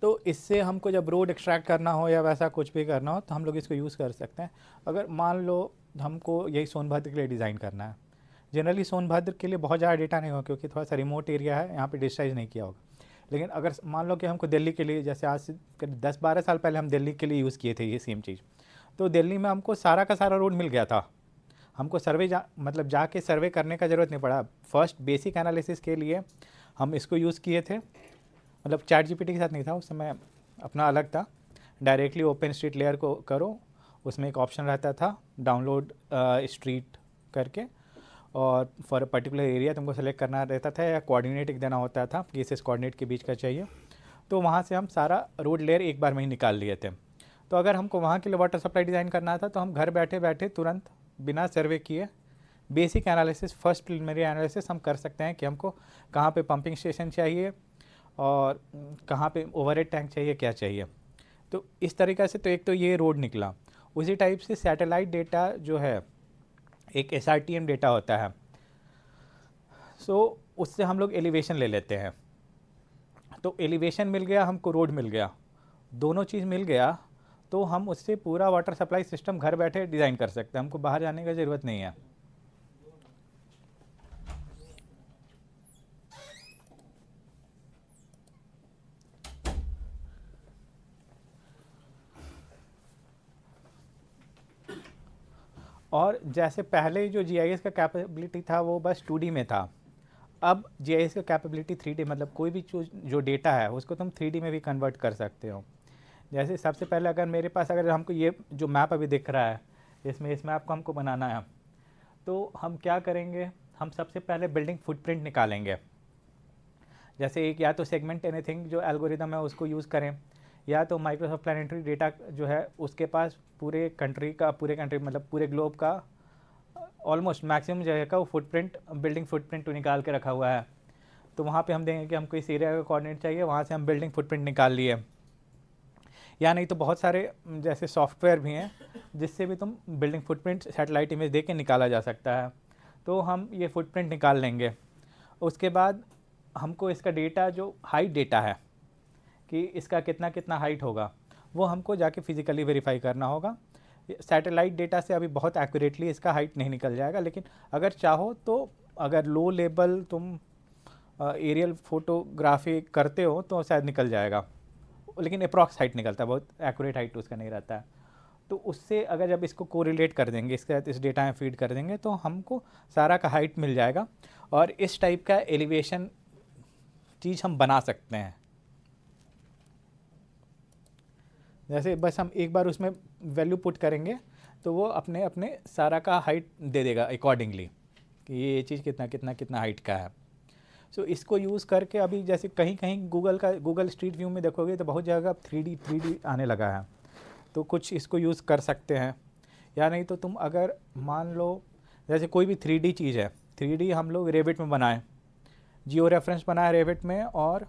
तो इससे हमको जब रोड एक्सट्रैक्ट करना हो या वैसा कुछ भी करना हो तो हम लोग इसको यूज़ कर सकते हैं अगर मान लो हमको यही सोनभद्र के लिए डिज़ाइन करना है जनरली सोनभद्र के लिए बहुत ज़्यादा डेटा नहीं होगा क्योंकि थोड़ा सा रिमोट एरिया है यहाँ पर डिस्चार्ज नहीं किया होगा लेकिन अगर मान लो कि हमको दिल्ली के लिए जैसे आज से दस बारह साल पहले हम दिल्ली के लिए यूज़ किए थे ये सेम चीज़ तो दिल्ली में हमको सारा का सारा रोड मिल गया था हमको सर्वे जा मतलब जाके सर्वे करने का ज़रूरत नहीं पड़ा फर्स्ट बेसिक एनालिसिस के लिए हम इसको यूज़ किए थे मतलब चैट जीपीटी के साथ नहीं था उस समय अपना अलग था डायरेक्टली ओपन स्ट्रीट लेयर को करो उसमें एक ऑप्शन रहता था डाउनलोड स्ट्रीट करके और फॉर अ पर्टिकुलर एरिया तुमको सेलेक्ट करना रहता था या कोऑर्डिनेट एक देना होता था कि इस इस कोऑर्डिनेट के बीच का चाहिए तो वहाँ से हम सारा रोड लेयर एक बार में ही निकाल लिए थे तो अगर हमको वहाँ के लिए वाटर सप्लाई डिज़ाइन करना था तो हम घर बैठे बैठे तुरंत बिना सर्वे किए basic analysis first preliminary analysis हम कर सकते हैं कि हमको कहाँ पे पंपिंग स्टेशन चाहिए और कहाँ पे ओवर टैंक चाहिए क्या चाहिए तो इस तरीके से तो एक तो ये रोड निकला उसी टाइप से सैटेलाइट डेटा जो है एक एस डेटा होता है सो so, उससे हम लोग एलिवेशन ले लेते हैं तो एलिवेशन मिल गया हमको रोड मिल गया दोनों चीज़ मिल गया तो हम उससे पूरा वाटर सप्लाई सिस्टम घर बैठे डिज़ाइन कर सकते हैं हमको बाहर जाने की ज़रूरत नहीं है और जैसे पहले जो जी का कैपेबिलिटी था वो बस टू में था अब जी का कैपेबिलिटी थ्री मतलब कोई भी जो डेटा है उसको तुम थ्री में भी कन्वर्ट कर सकते हो जैसे सबसे पहले अगर मेरे पास अगर हमको ये जो मैप अभी दिख रहा है इसमें इस मैप को हमको बनाना है तो हम क्या करेंगे हम सबसे पहले बिल्डिंग फुटप्रिंट निकालेंगे जैसे एक या तो सेगमेंट एनीथिंग जो एल्गोरिदम है उसको यूज़ करें या तो माइक्रोसॉफ्ट प्लानिटरी डेटा जो है उसके पास पूरे कंट्री का पूरे कंट्री मतलब पूरे ग्लोब का ऑलमोस्ट मैक्सिमम जगह का वो फुटप्रिंट बिल्डिंग फुटप्रिंट निकाल के रखा हुआ है तो वहाँ पे हम देंगे कि हमको इस एरिया का कोऑर्डिनेट चाहिए वहाँ से हम बिल्डिंग फुटप्रिंट निकाल लिए या नहीं तो बहुत सारे जैसे सॉफ्टवेयर भी हैं जिससे भी तुम बिल्डिंग फुटप्रिंट सेटेलाइट इमेज दे के निकाला जा सकता है तो हम ये फुटप्रिंट निकाल लेंगे उसके बाद हमको इसका डेटा जो हाइट डेटा है कि इसका कितना कितना हाइट होगा वो हमको जाके फिज़िकली वेरीफाई करना होगा सैटेलाइट डेटा से अभी बहुत एक्यूरेटली इसका हाइट नहीं निकल जाएगा लेकिन अगर चाहो तो अगर लो लेवल तुम एरियल फोटोग्राफी करते हो तो शायद निकल जाएगा लेकिन अप्रॉक्स हाइट निकलता है बहुत एक्यूरेट हाइट उसका नहीं रहता है तो उससे अगर जब इसको कोरिलेट कर देंगे इसके साथ इस डेटा में फीड कर देंगे तो हमको सारा का हाइट मिल जाएगा और इस टाइप का एलिवेशन चीज़ हम बना सकते हैं जैसे बस हम एक बार उसमें वैल्यू पुट करेंगे तो वो अपने अपने सारा का हाइट दे देगा अकॉर्डिंगली कि ये चीज़ कितना कितना कितना हाइट का है सो so, इसको यूज़ करके अभी जैसे कहीं कहीं गूगल का गूगल स्ट्रीट व्यू में देखोगे तो बहुत जगह अब थ्री डी थ्री डी आने लगा है तो कुछ इसको यूज़ कर सकते हैं या नहीं तो तुम अगर मान लो जैसे कोई भी थ्री डी चीज़ है थ्री डी हम लोग रेबिट में बनाएँ जियो रेफरेंस बनाए रेबिट में और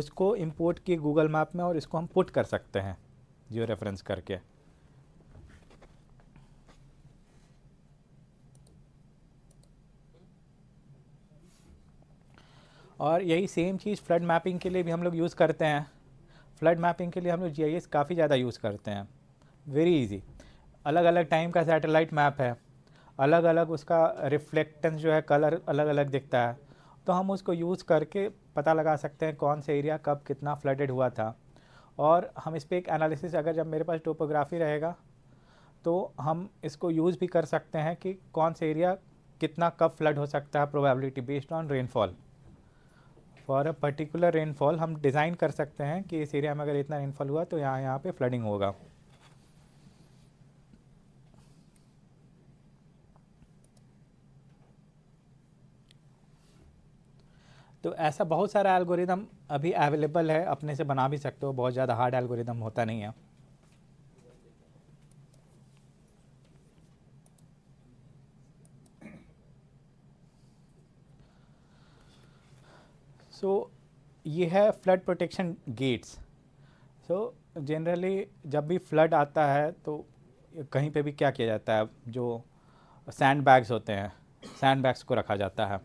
उसको इम्पोर्ट किए गूगल मैप में और इसको हम पुट कर सकते हैं जियो रेफरेंस करके और यही सेम चीज़ फ्लड मैपिंग के लिए भी हम लोग यूज़ करते हैं फ्लड मैपिंग के लिए हम लोग जी काफ़ी ज़्यादा यूज़ करते हैं वेरी ईजी अलग अलग टाइम का सैटेलाइट मैप है अलग अलग उसका रिफ्लेक्टेंस जो है कलर अलग अलग दिखता है तो हम उसको यूज़ करके पता लगा सकते हैं कौन सा एरिया कब कितना फ्लडेड हुआ था और हम इस पर एक एनालिसिस अगर जब मेरे पास टोपोग्राफी रहेगा तो हम इसको यूज़ भी कर सकते हैं कि कौन सा एरिया कितना कब फ्लड हो सकता है probability based on rainfall for a particular rainfall हम डिज़ाइन कर सकते हैं कि इस एरिया में अगर इतना रेनफॉल हुआ तो यहाँ यहाँ पे फ्लडिंग होगा तो ऐसा बहुत सारा एल्गोरिदम अभी अवेलेबल है अपने से बना भी सकते हो बहुत ज़्यादा हार्ड एल्गोरिदम होता नहीं है सो ये है flood protection gates so generally जब भी फ्लड आता है तो कहीं पे भी क्या किया जाता है जो सैंड बैग्स होते हैं सैंड बैग्स को रखा जाता है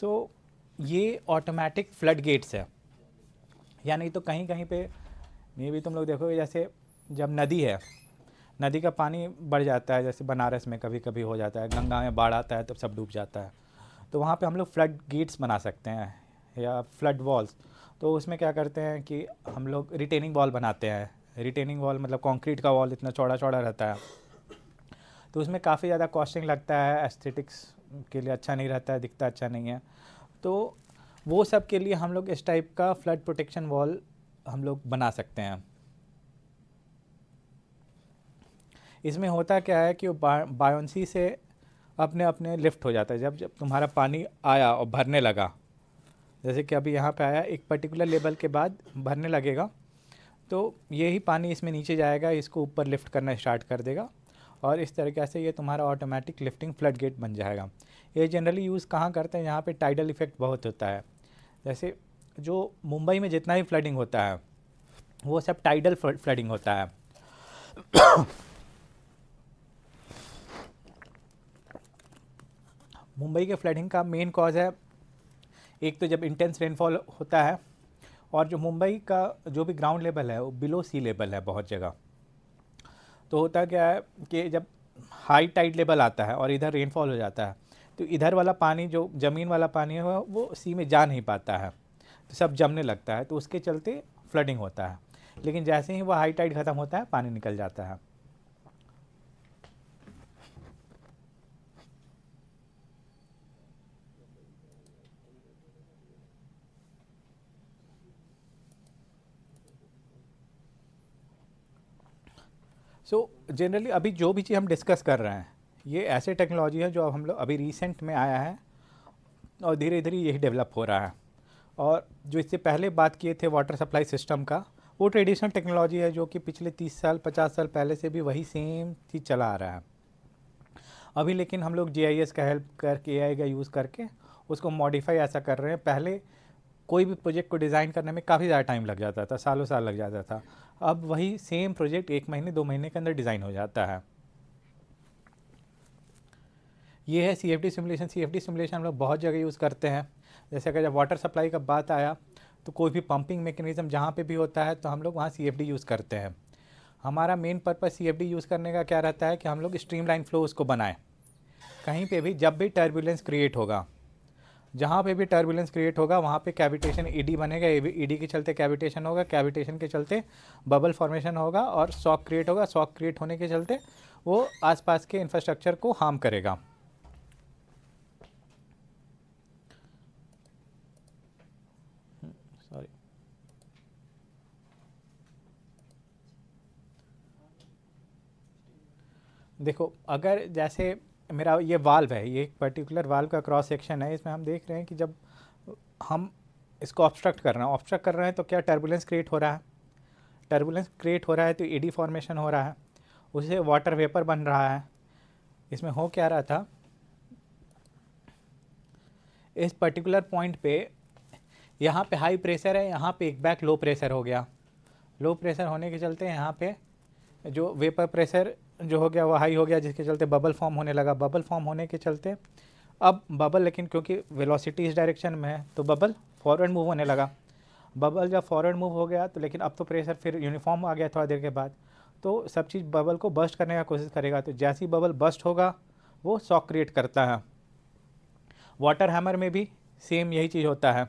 सो so, ये ऑटोमेटिक फ्लड गेट्स है यानी तो कहीं कहीं पे मे भी तुम लोग देखोगे जैसे जब नदी है नदी का पानी बढ़ जाता है जैसे बनारस में कभी कभी हो जाता है गंगा में बाढ़ आता है तो सब डूब जाता है तो वहाँ पे हम लोग फ्लड गेट्स बना सकते हैं या फ्लड वॉल्स तो उसमें क्या करते हैं कि हम लोग रिटेनिंग वॉल बनाते हैं रिटेनिंग वॉल मतलब कंक्रीट का वॉल इतना चौड़ा चौड़ा रहता है तो उसमें काफ़ी ज़्यादा कॉस्टिंग लगता है एस्थेटिक्स के लिए अच्छा नहीं रहता है दिखता अच्छा नहीं है तो वो सब के लिए हम लोग इस टाइप का फ्लड प्रोटेक्शन वॉल हम लोग बना सकते हैं इसमें होता क्या है कि वो बायोन्सी से अपने अपने लिफ्ट हो जाता है जब जब तुम्हारा पानी आया और भरने लगा जैसे कि अभी यहाँ पे आया एक पर्टिकुलर लेवल के बाद भरने लगेगा तो ये ही पानी इसमें नीचे जाएगा इसको ऊपर लिफ्ट करना स्टार्ट कर देगा और इस तरीके से ये तुम्हारा ऑटोमेटिक लिफ्टिंग फ्लड गेट बन जाएगा ये जनरली यूज़ कहाँ करते हैं यहाँ पे टाइडल इफ़ेक्ट बहुत होता है जैसे जो मुंबई में जितना भी फ्लडिंग होता है वो सब टाइडल फ्लडिंग होता है मुंबई के फ्लडिंग का मेन कॉज है एक तो जब इंटेंस रेनफॉल होता है और जो मुंबई का जो भी ग्राउंड लेवल है वो बिलो सी लेवल है बहुत जगह तो होता क्या है कि जब हाई टाइड लेवल आता है और इधर रेनफॉल हो जाता है तो इधर वाला पानी जो ज़मीन वाला पानी है वो सी में जा नहीं पाता है तो सब जमने लगता है तो उसके चलते फ्लडिंग होता है लेकिन जैसे ही वो हाई टाइड ख़त्म होता है पानी निकल जाता है सो जनरली अभी जो भी चीज़ हम डिस्कस कर रहे हैं ये ऐसे टेक्नोलॉजी है जो अब हम लोग अभी रिसेंट में आया है और धीरे धीरे यही डेवलप हो रहा है और जो इससे पहले बात किए थे वाटर सप्लाई सिस्टम का वो ट्रेडिशनल टेक्नोलॉजी है जो कि पिछले तीस साल पचास साल पहले से भी वही सेम चीज़ चला आ रहा है अभी लेकिन हम लोग जी का हेल्प करके ए का यूज़ करके उसको मॉडिफाई ऐसा कर रहे हैं पहले कोई भी प्रोजेक्ट को डिज़ाइन करने में काफ़ी ज़्यादा टाइम लग जाता था सालों साल लग जाता था अब वही सेम प्रोजेक्ट एक महीने दो महीने के अंदर डिज़ाइन हो जाता है ये है C F D simulation C F D simulation हम लोग बहुत जगह यूज़ करते हैं जैसे अगर जब वाटर सप्लाई का बात आया तो कोई भी पंपिंग मेकेनिज़म जहाँ पे भी होता है तो हम लोग वहाँ सी एफ डी यूज़ करते हैं हमारा main purpose C F D use करने का क्या रहता है कि हम लोग स्ट्रीम लाइन फ्लो उसको बनाएँ कहीं पर भी जब भी टर्बुलेंस क्रिएट होगा जहाँ पे भी टर्बुलेंस क्रिएट होगा वहाँ पे कैविटेशन ईडी e बनेगा ईडी e के चलते कैविटेशन होगा कैविटेशन के चलते बबल फॉर्मेशन होगा और शॉक क्रिएट होगा शॉक क्रिएट होने के चलते वो आसपास के इंफ्रास्ट्रक्चर को हार्म करेगा सॉरी देखो अगर जैसे मेरा ये वाल्व है ये एक पर्टिकुलर वाल्व का क्रॉस सेक्शन है इसमें हम देख रहे हैं कि जब हम इसको ऑब्स्ट्रक्ट कर रहे हैं ऑब्स्ट्रक्ट कर रहे हैं तो क्या टर्बुलेंस क्रिएट हो रहा है टर्बुलेंस क्रिएट हो रहा है तो डी e फॉर्मेशन हो रहा है उसे वाटर वेपर बन रहा है इसमें हो क्या रहा था इस पर्टिकुलर पॉइंट पे यहाँ पे हाई प्रेशर है यहाँ पे एक बैक लो प्रेशर हो गया लो प्रेशर होने के चलते यहाँ पे जो वेपर प्रेशर जो हो गया वो हाई हो गया जिसके चलते बबल फॉर्म होने लगा बबल फॉर्म होने के चलते अब बबल लेकिन क्योंकि वेलोसिटी इस डायरेक्शन में है तो बबल फॉरवर्ड मूव होने लगा बबल जब फॉरवर्ड मूव हो गया तो लेकिन अब तो प्रेशर फिर यूनिफॉर्म आ गया थोड़ा देर के बाद तो सब चीज़ बबल को बस्ट करने का कोशिश करेगा तो जैसे ही बबल बस्ट होगा वो शॉक क्रिएट करता है वाटर हैमर में भी सेम यही चीज़ होता है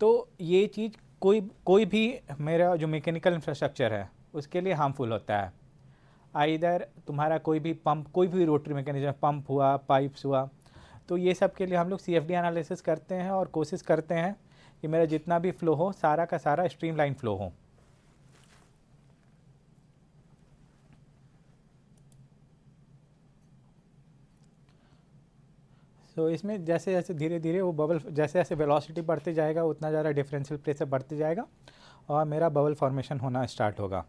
तो ये चीज़ कोई कोई भी मेरा जो मैकेनिकल इंफ्रास्ट्रक्चर है उसके लिए हार्मफुल होता है आइधर तुम्हारा कोई भी पंप कोई भी रोटरी मैकेनिज्म पंप हुआ पाइप्स हुआ तो ये सब के लिए हम लोग सी एफ एनालिसिस करते हैं और कोशिश करते हैं कि मेरा जितना भी फ्लो हो सारा का सारा स्ट्रीम लाइन फ्लो हो तो so, इसमें जैसे जैसे धीरे धीरे वो बबल जैसे जैसे वेलोसिटी बढ़ते जाएगा उतना ज़्यादा डिफरेंशियल प्रेशर बढ़ते जाएगा और मेरा बबल फॉर्मेशन होना स्टार्ट होगा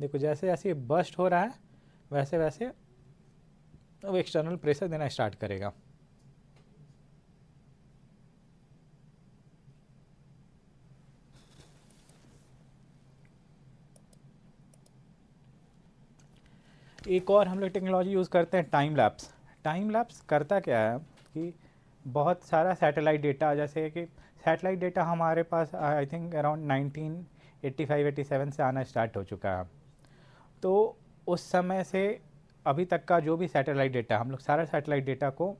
देखो जैसे जैसे ये बस्ट हो रहा है वैसे वैसे अब एक्सटर्नल प्रेशर देना स्टार्ट करेगा एक और हम लोग टेक्नोलॉजी यूज़ करते हैं टाइम लैप्स टाइम लैप्स करता क्या है कि बहुत सारा सैटेलाइट डेटा जैसे कि सैटेलाइट डेटा हमारे पास आई थिंक अराउंड 1985-87 से आना स्टार्ट हो चुका है तो उस समय से अभी तक का जो भी सैटेलाइट डेटा हम लोग सारा सैटेलाइट डेटा को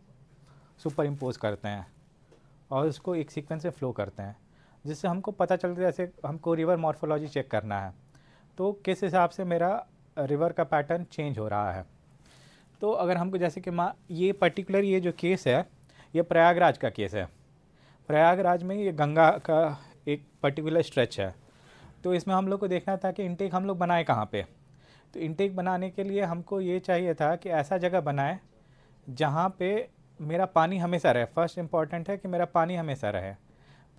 सुपर इम्पोज करते हैं और उसको एक सीक्वेंस में फ़्लो करते हैं जिससे हमको पता चलता है जैसे हमको रिवर मॉर्फोलॉजी चेक करना है तो किस हिसाब से मेरा रिवर का पैटर्न चेंज हो रहा है तो अगर हमको जैसे कि माँ ये पर्टिकुलर ये जो केस है ये प्रयागराज का केस है प्रयागराज में ये गंगा का एक पर्टिकुलर स्ट्रेच है तो इसमें हम लोग को देखना था कि इनटेक हम लोग बनाए कहाँ पे तो इनटेक बनाने के लिए हमको ये चाहिए था कि ऐसा जगह बनाए जहाँ पे मेरा पानी हमेशा रहे फर्स्ट इम्पॉर्टेंट है कि मेरा पानी हमेशा रहे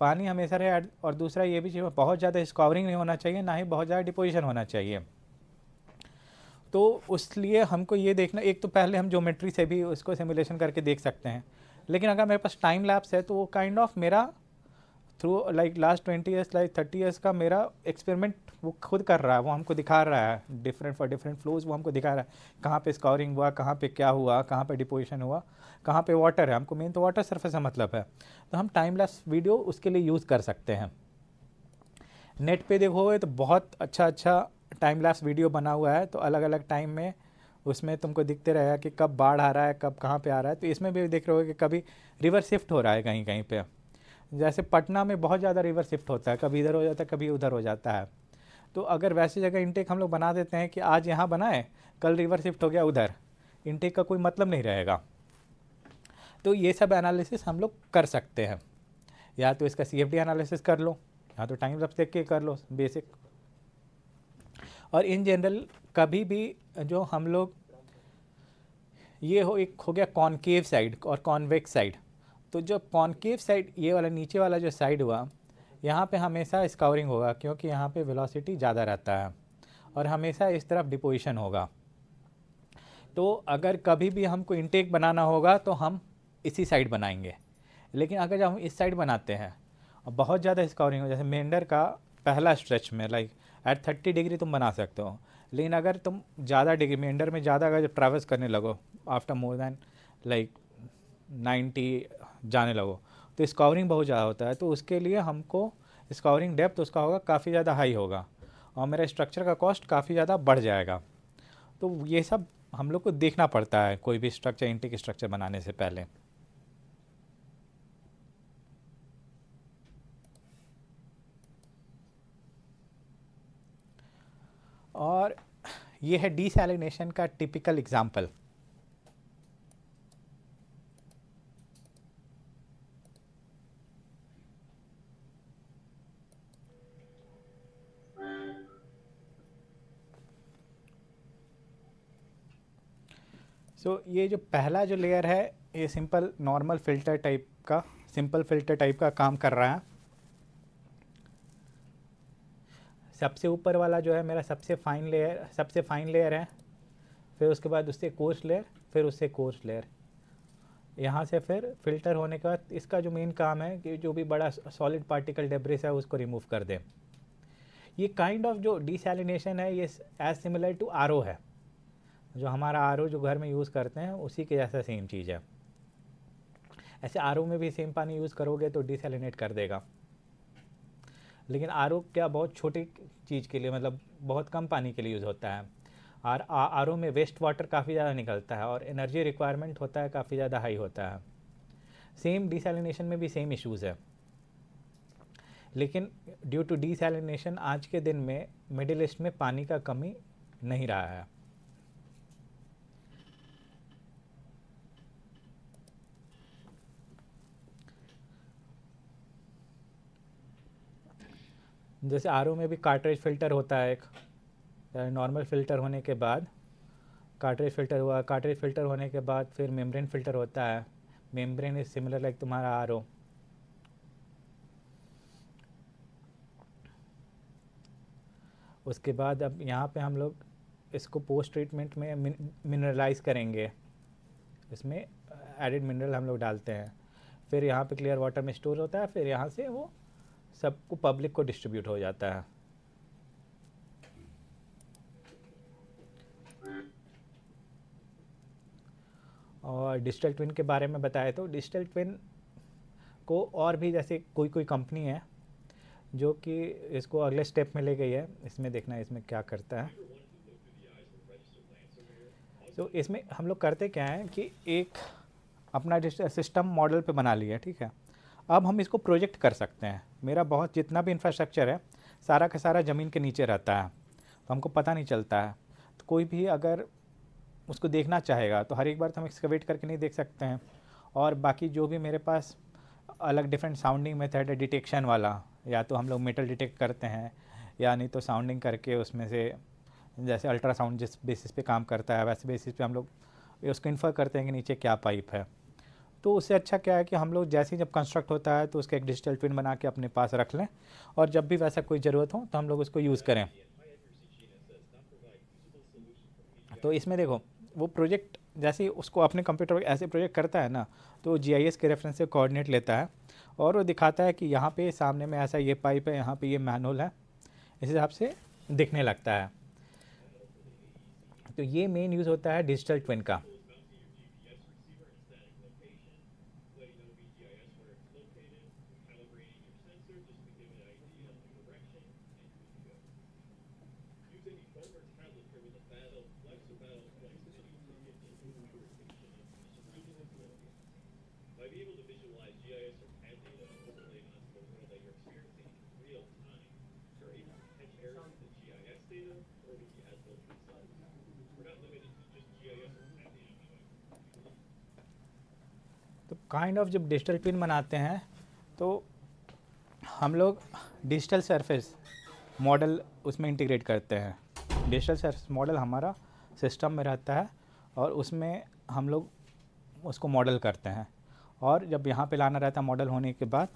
पानी हमेशा रहे और दूसरा ये भी चाहिए बहुत ज़्यादा स्कॉवरिंग नहीं होना चाहिए ना ही बहुत ज़्यादा डिपोजिशन होना चाहिए तो उस लिए हमको ये देखना एक तो पहले हम ज्योमेट्री से भी उसको सिमुलेशन करके देख सकते हैं लेकिन अगर मेरे पास टाइम लैप्स है तो वो काइंड kind ऑफ of मेरा through like last twenty years like thirty years का मेरा एक्सपेरिमेंट वो खुद कर रहा है वो हमको दिखा रहा है डिफरेंट फॉर डिफरेंट फ्लोज वो हमको दिखा रहा है कहाँ पे स्कोरिंग हुआ कहाँ पे क्या हुआ कहाँ पे डिपोजिशन हुआ कहाँ पे वाटर है हमको मेन तो वाटर सर्फेस का मतलब है तो हम टाइम लैस वीडियो उसके लिए यूज़ कर सकते हैं नेट पे देखोगे तो बहुत अच्छा अच्छा टाइम लैस वीडियो बना हुआ है तो अलग अलग टाइम में उसमें तुमको दिखते रहेगा कि कब बाढ़ आ रहा है कब कहाँ पे आ रहा है तो इसमें भी देख रहे हो कि कभी रिवर शिफ्ट हो रहा है कहीं कहीं पे जैसे पटना में बहुत ज़्यादा रिवर शिफ्ट होता है कभी इधर हो जाता है कभी उधर हो जाता है तो अगर वैसी जगह इनटेक हम लोग बना देते हैं कि आज यहाँ बनाए कल रिवर शिफ्ट हो गया उधर इनटेक का कोई मतलब नहीं रहेगा तो ये सब एनालिसिस हम लोग कर सकते हैं या तो इसका सी एनालिसिस कर लो या तो टाइम सब देख के कर लो बेसिक और इन जनरल कभी भी जो हम लोग ये हो एक हो गया कॉन्केव साइड और कॉन्वेक्स साइड तो जो कॉन्केव साइड ये वाला नीचे वाला जो साइड हुआ यहाँ पे हमेशा स्कावरिंग होगा क्योंकि यहाँ पे वेलोसिटी ज़्यादा रहता है और हमेशा इस तरफ डिपोजिशन होगा तो अगर कभी भी हमको इनटेक बनाना होगा तो हम इसी साइड बनाएंगे लेकिन अगर जब हम इस साइड बनाते हैं और बहुत ज़्यादा स्कावरिंग हो जैसे मेंडर का पहला स्ट्रेच में लाइक एट थर्टी डिग्री तुम बना सकते हो लेकिन अगर तुम ज़्यादा डिग्री मेंडर में ज़्यादा अगर जब ट्रैवल्स करने लगो after more than like ninety जाने लगो तो स्कॉरिंग बहुत ज़्यादा होता है तो उसके लिए हमको स्कॉरिंग डेप्थ उसका होगा काफ़ी ज़्यादा हाई होगा और मेरा स्ट्रक्चर का कॉस्ट काफ़ी ज़्यादा बढ़ जाएगा तो ये सब हम लोग को देखना पड़ता है कोई भी स्ट्रक्चर इंटिक स्ट्रक्चर बनाने से पहले और ये है डिसलिनेशन का टिपिकल एग्ज़ाम्पल सो so, ये जो पहला जो लेयर है ये सिंपल नॉर्मल फ़िल्टर टाइप का सिंपल फ़िल्टर टाइप का काम कर रहा है सबसे ऊपर वाला जो है मेरा सबसे फाइन लेयर सबसे फाइन लेयर है फिर उसके बाद उससे कोर्स लेयर फिर उससे कोर्स लेयर यहाँ से फिर फ़िल्टर होने के बाद इसका जो मेन काम है कि जो भी बड़ा सॉलिड पार्टिकल डेब्रिस है उसको रिमूव कर दें ये काइंड kind ऑफ of जो डिसैलिनेशन है ये एज सिमिलर टू आर है जो हमारा आर जो घर में यूज़ करते हैं उसी के जैसा सेम चीज़ है ऐसे आर में भी सेम पानी यूज़ करोगे तो डिसलिनेट कर देगा लेकिन आर क्या बहुत छोटी चीज़ के लिए मतलब बहुत कम पानी के लिए यूज़ होता है और आर में वेस्ट वाटर काफ़ी ज़्यादा निकलता है और एनर्जी रिक्वायरमेंट होता है काफ़ी ज़्यादा हाई होता है सेम डिसलिनेशन में भी सेम इश्यूज़ है लेकिन ड्यू टू डिसलिनेशन आज के दिन में मिडिल ईस्ट में पानी का कमी नहीं रहा है जैसे आर में भी कार्टरेज फ़िल्टर होता है एक नॉर्मल फ़िल्टर होने के बाद कार्टरेज फ़िल्टर हुआ कार्टरेज फ़िल्टर होने के बाद फिर मेम्ब्रेन फ़िल्टर होता है मेम्ब्रेन इज़ सिमिलर लाइक तुम्हारा आर उसके बाद अब यहाँ पे हम लोग इसको पोस्ट ट्रीटमेंट में मिनरलाइज करेंगे इसमें एडिड मिनरल हम लोग डालते हैं फिर यहाँ पे क्लियर वाटर में स्टोर होता है फिर यहाँ से वो सबको पब्लिक को डिस्ट्रीब्यूट हो जाता है और डिजिटल ट्विन के बारे में बताया तो डिजिटल ट्विन को और भी जैसे कोई कोई कंपनी है जो कि इसको अगले स्टेप में ले गई है इसमें देखना है इसमें क्या करता है तो इसमें हम लोग करते क्या है कि एक अपना सिस्टम मॉडल पे बना लिया ठीक है अब हम इसको प्रोजेक्ट कर सकते हैं मेरा बहुत जितना भी इंफ्रास्ट्रक्चर है सारा का सारा ज़मीन के नीचे रहता है तो हमको पता नहीं चलता है तो कोई भी अगर उसको देखना चाहेगा तो हर एक बार तो हम एक्सकवेट करके नहीं देख सकते हैं और बाकी जो भी मेरे पास अलग डिफरेंट साउंडिंग मेथड है डिटेक्शन वाला या तो हम लोग मेटल डिटेक्ट करते हैं या नहीं तो साउंडिंग करके उसमें से जैसे अल्ट्रासाउंड जिस बेसिस पे काम करता है वैसे बेसिस पे हम लोग उसको इन्फर करते हैं कि नीचे क्या पाइप है तो उससे अच्छा क्या है कि हम लोग जैसे ही जब कंस्ट्रक्ट होता है तो उसका एक डिजिटल ट्विन बना के अपने पास रख लें और जब भी वैसा कोई ज़रूरत हो तो हम लोग उसको यूज़ करें तो इसमें देखो वो प्रोजेक्ट जैसे उसको अपने कंप्यूटर पर ऐसे प्रोजेक्ट करता है ना तो जी के रेफरेंस से कोऑर्डिनेट लेता है और वो दिखाता है कि यहाँ पे सामने में ऐसा ये पाइप है यहाँ पे ये मैनहोल है इस हिसाब से दिखने लगता है तो ये मेन यूज़ होता है डिजिटल ट्विन का काइंड ऑफ जब डिजिटल पिन बनाते हैं तो हम लोग डिजिटल सरफेस मॉडल उसमें इंटीग्रेट करते हैं डिजिटल सरफेस मॉडल हमारा सिस्टम में रहता है और उसमें हम लोग उसको मॉडल करते हैं और जब यहाँ पे लाना रहता है मॉडल होने के बाद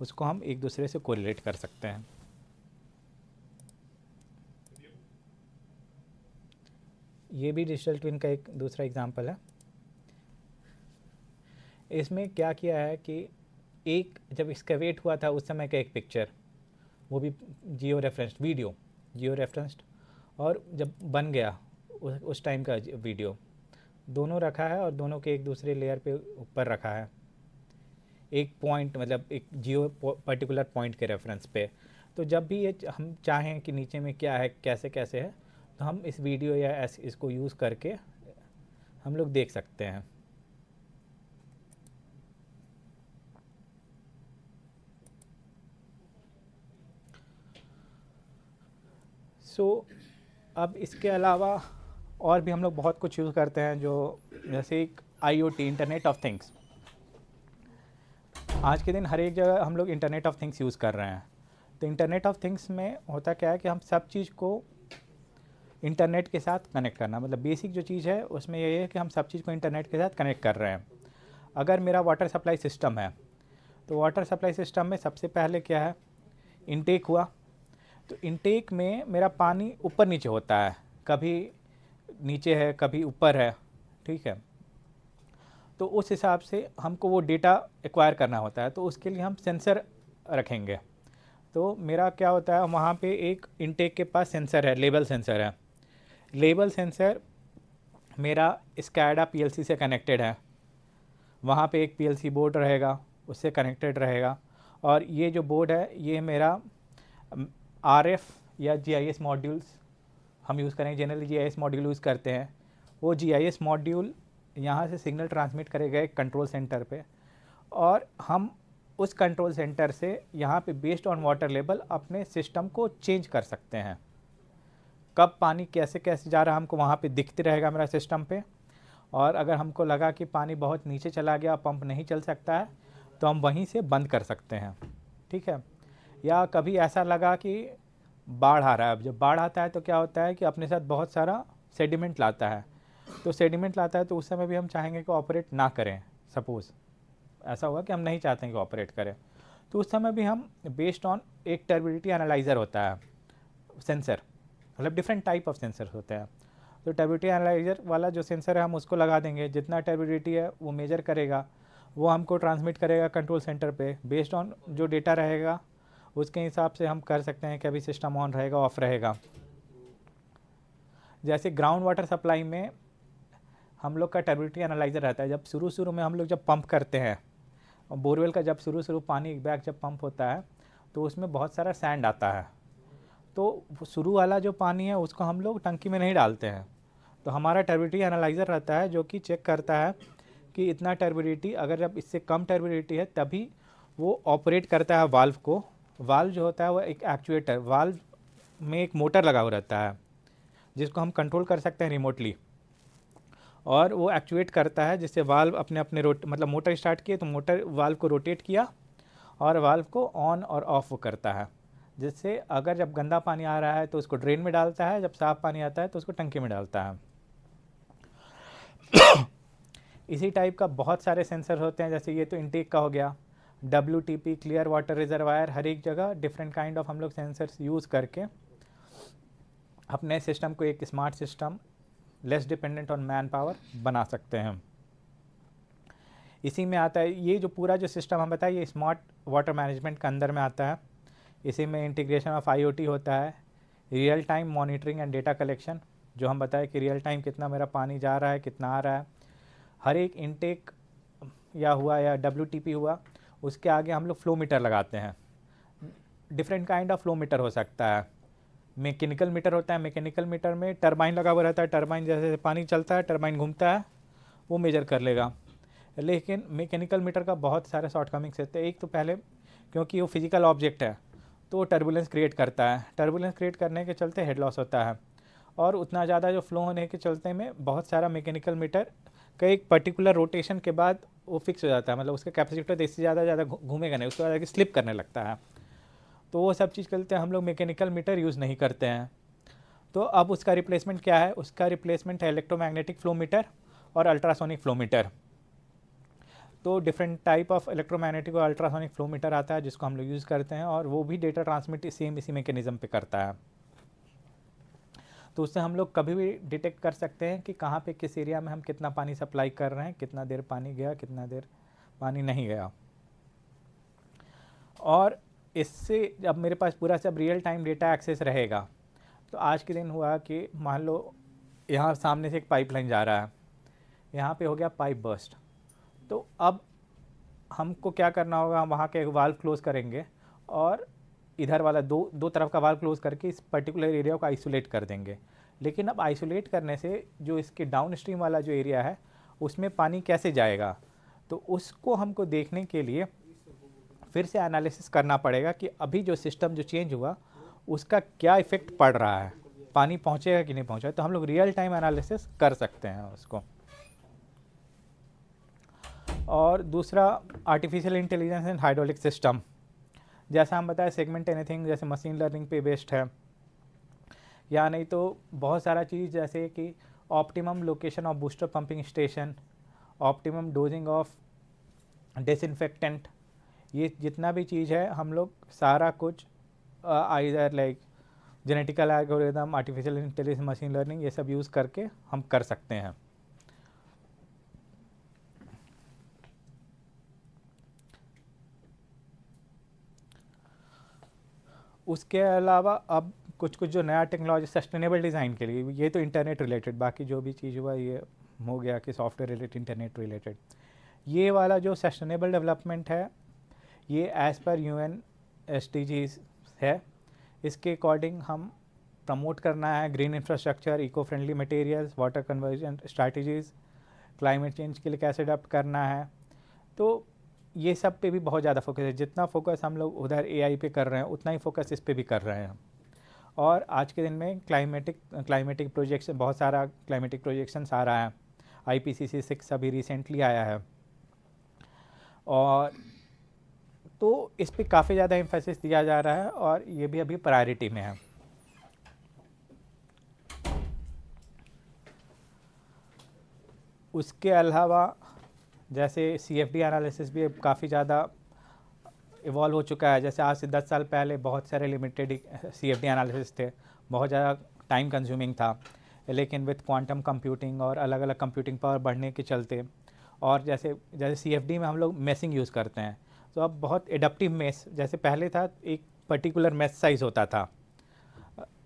उसको हम एक दूसरे से कोरिलेट कर सकते हैं ये भी डिजिटल ट्विन का एक दूसरा एग्जांपल है इसमें क्या किया है कि एक जब एक्सकवेट हुआ था उस समय का एक पिक्चर वो भी georeferenced video georeferenced और जब बन गया उस टाइम का वीडियो दोनों रखा है और दोनों के एक दूसरे लेयर पे ऊपर रखा है एक पॉइंट मतलब एक जियो पर्टिकुलर पॉइंट के रेफरेंस पे तो जब भी ये हम चाहें कि नीचे में क्या है कैसे कैसे है तो हम इस वीडियो या इसको यूज़ करके हम लोग देख सकते हैं सो so, अब इसके अलावा और भी हम लोग बहुत कुछ यूज़ करते हैं जो जैसे एक आई इंटरनेट ऑफ थिंग्स आज के दिन हर एक जगह हम लोग इंटरनेट ऑफ थिंग्स यूज़ कर रहे हैं तो इंटरनेट ऑफ थिंग्स में होता क्या है कि हम सब चीज़ को इंटरनेट के साथ कनेक्ट करना मतलब बेसिक जो चीज़ है उसमें यही है कि हम सब चीज़ को इंटरनेट के साथ कनेक्ट कर रहे हैं अगर मेरा वाटर सप्लाई सिस्टम है तो वाटर सप्लाई सिस्टम में सबसे पहले क्या है इनटेक हुआ तो इनटेक में मेरा पानी ऊपर नीचे होता है कभी नीचे है कभी ऊपर है ठीक है तो उस हिसाब से हमको वो डेटा एक्वायर करना होता है तो उसके लिए हम सेंसर रखेंगे तो मेरा क्या होता है वहाँ पे एक इनटेक के पास सेंसर है लेबल सेंसर है लेबल सेंसर मेरा स्कैडा पीएलसी से कनेक्टेड है वहाँ पे एक पीएलसी बोर्ड रहेगा उससे कनेक्टेड रहेगा और ये जो बोर्ड है ये मेरा आर या जी आई मॉड्यूल्स हम यूज़ करेंगे generally G I module use करते हैं वो जी आई मॉड्यूल यहाँ से सिग्नल ट्रांसमिट करेगा एक कंट्रोल सेंटर पे और हम उस कंट्रोल सेंटर से यहाँ पे बेस्ड ऑन वाटर लेवल अपने सिस्टम को चेंज कर सकते हैं कब पानी कैसे कैसे जा रहा है हमको वहाँ पे दिखते रहेगा मेरा सिस्टम पे और अगर हमको लगा कि पानी बहुत नीचे चला गया पंप नहीं चल सकता है तो हम वहीं से बंद कर सकते हैं ठीक है या कभी ऐसा लगा कि बाढ़ आ रहा है अब जब बाढ़ आता है तो क्या होता है कि अपने साथ बहुत सारा सेडिमेंट लाता है तो सेडिमेंट लाता है तो उस समय भी हम चाहेंगे कि ऑपरेट ना करें सपोज़ ऐसा होगा कि हम नहीं चाहते हैं कि ऑपरेट करें तो उस समय भी हम बेस्ड ऑन एक टर्बिडिटी एनालाइज़र होता है सेंसर मतलब डिफरेंट टाइप ऑफ सेंसर होते हैं तो टर्बिडिटी एनालाइज़र वाला जो सेंसर है हम उसको लगा देंगे जितना टर्बिडिटी है वो मेजर करेगा वो हमको ट्रांसमिट करेगा कंट्रोल सेंटर पे बेस्ड ऑन जो डेटा रहेगा उसके हिसाब से हम कर सकते हैं कि अभी सिस्टम ऑन रहेगा ऑफ़ रहेगा जैसे ग्राउंड वाटर सप्लाई में हम लोग का टर्बिलिटी एनालाइज़र रहता है जब शुरू शुरू में हम लोग जब पंप करते हैं बोरवेल का जब शुरू शुरू पानी एक बैग जब पंप होता है तो उसमें बहुत सारा सैंड आता है तो शुरू वाला जो पानी है उसको हम लोग टंकी में नहीं डालते हैं तो हमारा टर्बिलिटी एनालाइज़र रहता है जो कि चेक करता है कि इतना टर्बिडिटी अगर जब इससे कम टर्बिडिटी है तभी वो ऑपरेट करता है वाल्व को वाल्व जो होता है वो एक एक्चुएटर वाल्व में एक मोटर लगा हुआ रहता है जिसको हम कंट्रोल कर सकते हैं रिमोटली और वो एक्चुएट करता है जिससे वाल्व अपने अपने रोट मतलब मोटर स्टार्ट किए तो मोटर वाल्व को रोटेट किया और वाल्व को ऑन और ऑफ करता है जिससे अगर जब गंदा पानी आ रहा है तो उसको ड्रेन में डालता है जब साफ़ पानी आता है तो उसको टंकी में डालता है इसी टाइप का बहुत सारे सेंसर होते हैं जैसे ये तो इनटेक का हो गया W T P clear water reservoir हर एक जगह डिफरेंट काइंड ऑफ हम लोग सेंसर्स यूज़ करके अपने सिस्टम को एक smart system less dependent on man power बना सकते हैं इसी में आता है ये जो पूरा जो सिस्टम हम बताए ये स्मार्ट वाटर मैनेजमेंट के अंदर में आता है इसी में इंटीग्रेशन ऑफ आईओटी होता है real time monitoring and data collection जो हम बताए कि रियल टाइम कितना मेरा पानी जा रहा है कितना आ रहा है हर एक इनटेक या हुआ या डब्ल्यू हुआ उसके आगे हम लोग फ्लो मीटर लगाते हैं different kind of flow meter हो सकता है मैकेनिकल मीटर होता है मैकेनिकल मीटर में टर्बाइन लगा हुआ रहता है टर्बाइन जैसे पानी चलता है टर्बाइन घूमता है वो मेजर कर लेगा लेकिन मैकेनिकल मीटर का बहुत सारे शॉर्टकमिंग्स रहते हैं एक तो पहले क्योंकि वो फिजिकल ऑब्जेक्ट है तो टर्बुलेंस क्रिएट करता है टर्बुलेंस क्रिएट करने के चलते हेड लॉस होता है और उतना ज़्यादा जो फ्लो होने के चलते में बहुत सारा मैकेनिकल मीटर का एक पर्टिकुलर रोटेशन के बाद वो फिक्स हो जाता है मतलब उसका कैपेसिटर तो इससे ज़्यादा ज़्यादा घूमेगा नहीं उसके बाद आगे स्लिप करने लगता है तो वो सब चीज़ करते हैं हम लोग मैकेनिकल मीटर यूज़ नहीं करते हैं तो अब उसका रिप्लेसमेंट क्या है उसका रिप्लेसमेंट है इलेक्ट्रोमैग्नेटिक फ्लो मीटर और अल्ट्रासोनिक फ्लो मीटर तो डिफरेंट टाइप ऑफ इलेक्ट्रोमैग्नेटिक और अल्ट्रासोनिक फ्लो मीटर आता है जिसको हम लोग यूज़ करते हैं और वो भी डेटा ट्रांसमिट सेम इसी मैकेनिज़्म पे करता है तो उससे हम लोग कभी भी डिटेक्ट कर सकते हैं कि कहाँ पे किस एरिया में हम कितना पानी सप्लाई कर रहे हैं कितना देर पानी गया कितना देर पानी नहीं गया और इससे अब मेरे पास पूरा सब रियल टाइम डेटा एक्सेस रहेगा तो आज के दिन हुआ कि मान लो यहाँ सामने से एक पाइपलाइन जा रहा है यहाँ पे हो गया पाइप बस्ट तो अब हमको क्या करना होगा हम वहाँ के वाल्व क्लोज़ करेंगे और इधर वाला दो दो तरफ का वाल क्लोज़ करके इस पर्टिकुलर एरिया को आइसोलेट कर देंगे लेकिन अब आइसोलेट करने से जो इसके डाउन स्ट्रीम वाला जो एरिया है उसमें पानी कैसे जाएगा तो उसको हमको देखने के लिए फिर से एनालिसिस करना पड़ेगा कि अभी जो सिस्टम जो चेंज हुआ उसका क्या इफ़ेक्ट पड़ रहा है पानी पहुँचेगा कि नहीं पहुँचेगा तो हम लोग रियल टाइम एनालिसिस कर सकते हैं उसको और दूसरा artificial intelligence and hydraulic system जैसा हम बताए सेगमेंट एनीथिंग जैसे मशीन लर्निंग पे बेस्ड है या नहीं तो बहुत सारा चीज़ जैसे कि optimum location of booster pumping station optimum dosing of disinfectant ये जितना भी चीज़ है हम लोग सारा कुछ I like genetical algorithm artificial intelligence machine learning ये सब यूज़ करके हम कर सकते हैं उसके अलावा अब कुछ कुछ जो नया टेक्नोलॉजी सस्टेनेबल डिज़ाइन के लिए ये तो इंटरनेट रिलेटेड बाकी जो भी चीज़ हुआ ये हो गया कि सॉफ्टवेयर रिलेटेड इंटरनेट रिलेटेड ये वाला जो सस्टेनेबल डेवलपमेंट है ये as per you N S है इसके अकॉर्डिंग हम प्रमोट करना है green infrastructure eco friendly materials water conversion strategies climate change के लिए कैसे अडप्ट करना है तो ये सब पे भी बहुत ज़्यादा फोकस है जितना फोकस हम लोग उधर एआई पे कर रहे हैं उतना ही फोकस इस पर भी कर रहे हैं और आज के दिन में क्लाइमेटिक क्लाइमेटिक प्रोजेक्शन बहुत सारा क्लाइमेटिक प्रोजेक्शंस आ रहा है I P C C six अभी रिसेंटली आया है और तो इस पर काफ़ी ज़्यादा इम्फेसिस दिया जा रहा है और ये भी अभी प्रायोरिटी में है उसके अलावा जैसे सी एफ डी एनालिसिस भी काफ़ी ज़्यादा इवॉल्व हो चुका है जैसे आज से दस साल पहले बहुत सारे limited C F D analysis थे बहुत ज़्यादा टाइम कंज्यूमिंग था लेकिन विथ क्वांटम कंप्यूटिंग और अलग अलग कंप्यूटिंग पावर बढ़ने के चलते और जैसे जैसे सी में हम लोग मेसिंग यूज़ करते हैं तो अब बहुत एडप्टिव मेस जैसे पहले था एक पर्टिकुलर मेस साइज़ होता था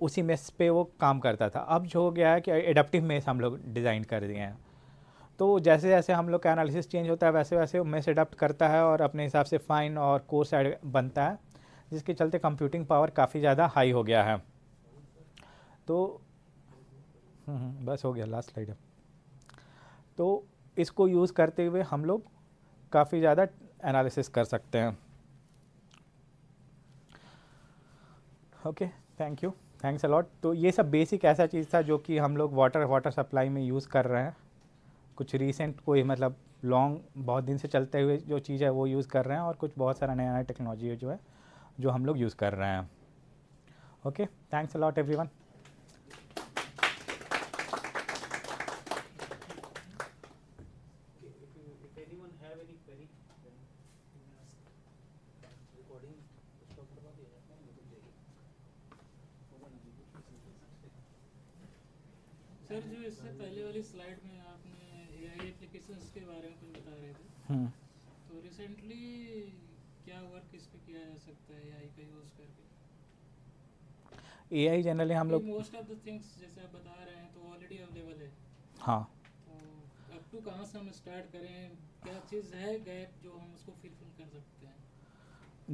उसी मेस पे वो काम करता था अब जो हो गया है कि एडप्टिव मेस हम लोग डिज़ाइन कर दिए हैं तो जैसे जैसे हम लोग का एनालिसिस चेंज होता है वैसे वैसे मेस अडप्ट करता है और अपने हिसाब से फाइन और कोर्स एड बनता है जिसके चलते कंप्यूटिंग पावर काफ़ी ज़्यादा हाई हो गया है तो हम्म, हम्म, बस हो गया लास्ट स्लाइड तो इसको यूज़ करते हुए हम लोग काफ़ी ज़्यादा एनालिसिस कर सकते हैं okay thank you thanks a lot तो ये सब बेसिक ऐसा चीज़ था जो कि हम लोग वाटर वाटर सप्लाई में यूज़ कर रहे हैं कुछ रिसेंट कोई मतलब लॉन्ग बहुत दिन से चलते हुए जो चीज़ है वो यूज़ कर रहे हैं और कुछ बहुत सारा नया नया टेक्नोलॉजी है जो है जो हम लोग यूज़ कर रहे हैं okay thanks a lot everyone सकता है एआई का यूज़ करके एआई जनरली हम लोग मोस्ट ऑफ द थिंग्स जैसे आप बता रहे हैं तो ऑलरेडी अवेलेबल है हाँ तो अब से हम स्टार्ट करें क्या चीज़ है गैप जो हम उसको कर सकते हैं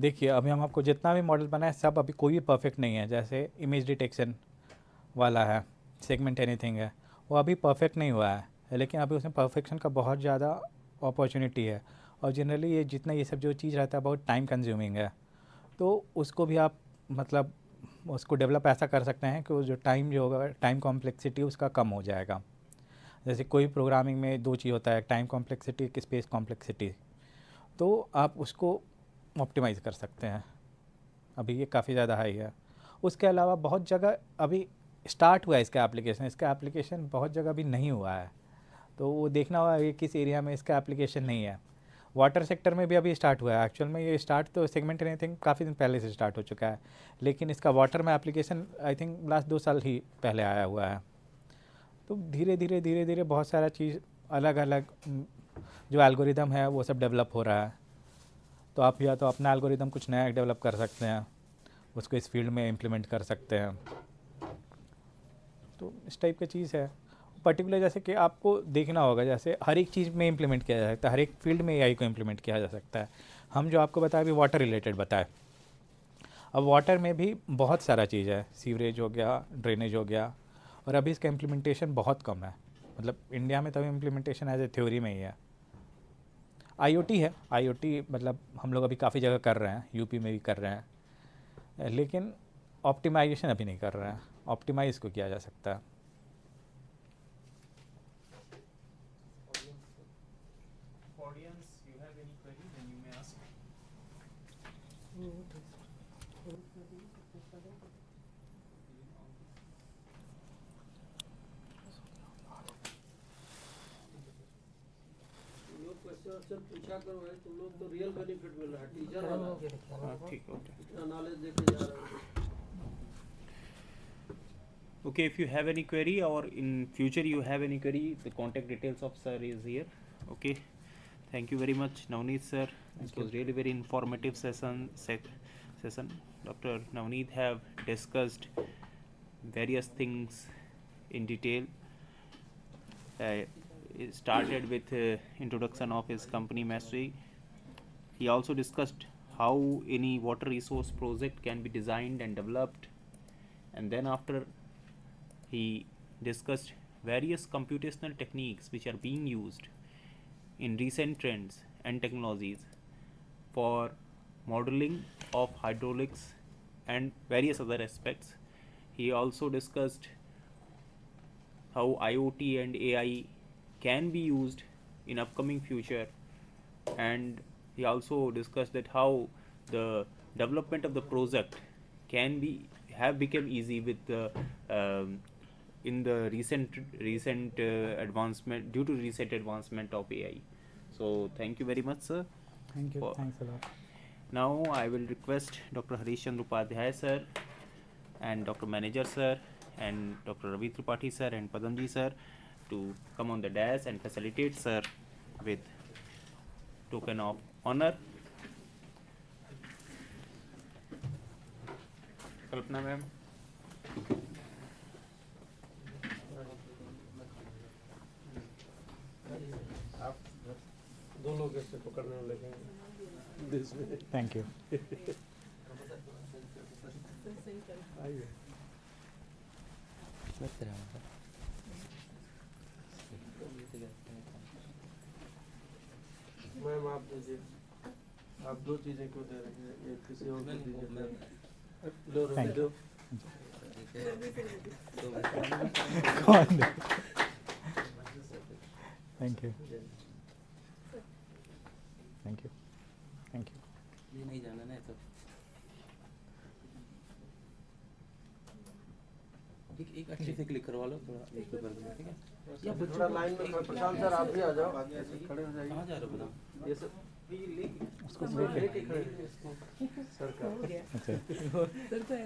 देखिए अभी हम आपको जितना भी मॉडल बनाए सब अभी कोई भी परफेक्ट नहीं है जैसे इमेज डिटेक्शन वाला है सेगमेंट एनीथिंग है वो अभी परफेक्ट नहीं हुआ है लेकिन अभी उसमें परफेक्शन का बहुत ज़्यादा अपॉर्चुनिटी है और जनरली ये जितना ये सब जो चीज़ रहता है बहुत टाइम कंज्यूमिंग है तो उसको भी आप मतलब उसको डेवलप ऐसा कर सकते हैं कि जो टाइम जो होगा टाइम कॉम्प्लेक्सिटी उसका कम हो जाएगा जैसे कोई प्रोग्रामिंग में दो चीज़ होता है टाइम कॉम्प्लेक्सिटी एक स्पेस कॉम्प्लेक्सिटी तो आप उसको ऑप्टिमाइज़ कर सकते हैं अभी ये काफ़ी ज़्यादा हाई है उसके अलावा बहुत जगह अभी स्टार्ट हुआ है इसका एप्लीकेशन इसका एप्लीकेशन बहुत जगह अभी नहीं हुआ है तो वो देखना होगा कि किस एरिया में इसका एप्लीकेशन नहीं है वाटर सेक्टर में भी अभी स्टार्ट हुआ है एक्चुअल में ये स्टार्ट तो सेगमेंट आई थिंक काफ़ी दिन पहले से स्टार्ट हो चुका है लेकिन इसका वाटर में एप्लीकेशन आई थिंक लास्ट दो साल ही पहले आया हुआ है तो धीरे धीरे धीरे धीरे बहुत सारा चीज़ अलग अलग जो एल्गोरिदम है वो सब डेवलप हो रहा है तो आप या तो अपना एल्गोरिदम कुछ नया डेवलप कर सकते हैं उसको इस फील्ड में इम्प्लीमेंट कर सकते हैं तो इस टाइप की चीज़ है पर्टिकुलर जैसे कि आपको देखना होगा जैसे हर एक चीज़ में इम्प्लीमेंट किया जा सकता है हर एक फील्ड में ए को इम्प्लीमेंट किया जा सकता है हम जो आपको बताया अभी वाटर रिलेटेड बताए अब वाटर में भी बहुत सारा चीज़ है सीवरेज हो गया ड्रेनेज हो गया और अभी इसका इम्प्लीमेंटेशन बहुत कम है मतलब इंडिया में तो अभी इम्प्लीमेंटेशन एज ए थ्योरी में ही है आई है आई मतलब हम लोग अभी काफ़ी जगह कर रहे हैं यूपी में भी कर रहे हैं लेकिन ऑप्टिमाइजेशन अभी नहीं कर रहे हैं ऑप्टिमाइज़ को किया जा सकता है okay if you have any query और in future you have any query the contact details of sir is here okay thank you very much Navneet sir was really very informative session session doctor Navneet have discussed various things in detail started with uh, introduction of his company Massey. He also discussed how any water resource project can be designed and developed and then after he discussed various computational techniques which are being used in recent trends and technologies for modeling of hydraulics and various other aspects. He also discussed how IoT and AI can be used in upcoming future and he also discussed that how the development of the project can be have become easy with the um, in the recent recent uh, advancement due to recent advancement of AI. So thank you very much, sir. Thank you. For Thanks a lot. Now I will request Dr. Harish Upadhyay sir and Dr. Manager sir and Dr. Ravi Tripathi sir and Padamji sir to come on the dash and facilitate sir with token of honor. Kalpana ma'am. thank you. Ma'am आप दीजिए आप दो चीज़ें क्यों दे रहे हैं एक किसी और दो दीजिए लो रवि दो कौन thank you thank you thank you नहीं जाना ना तो एक एक अच्छे से क्लिक करवा लो थोड़ा न्यूज़पेपर में ठीक है या थोड़ा लाइन में प्रशांत सर आप भी आ जाओ खड़े हो जाइए कहाँ जा रहे हो ये सब उसको अच्छा। सर का सर तो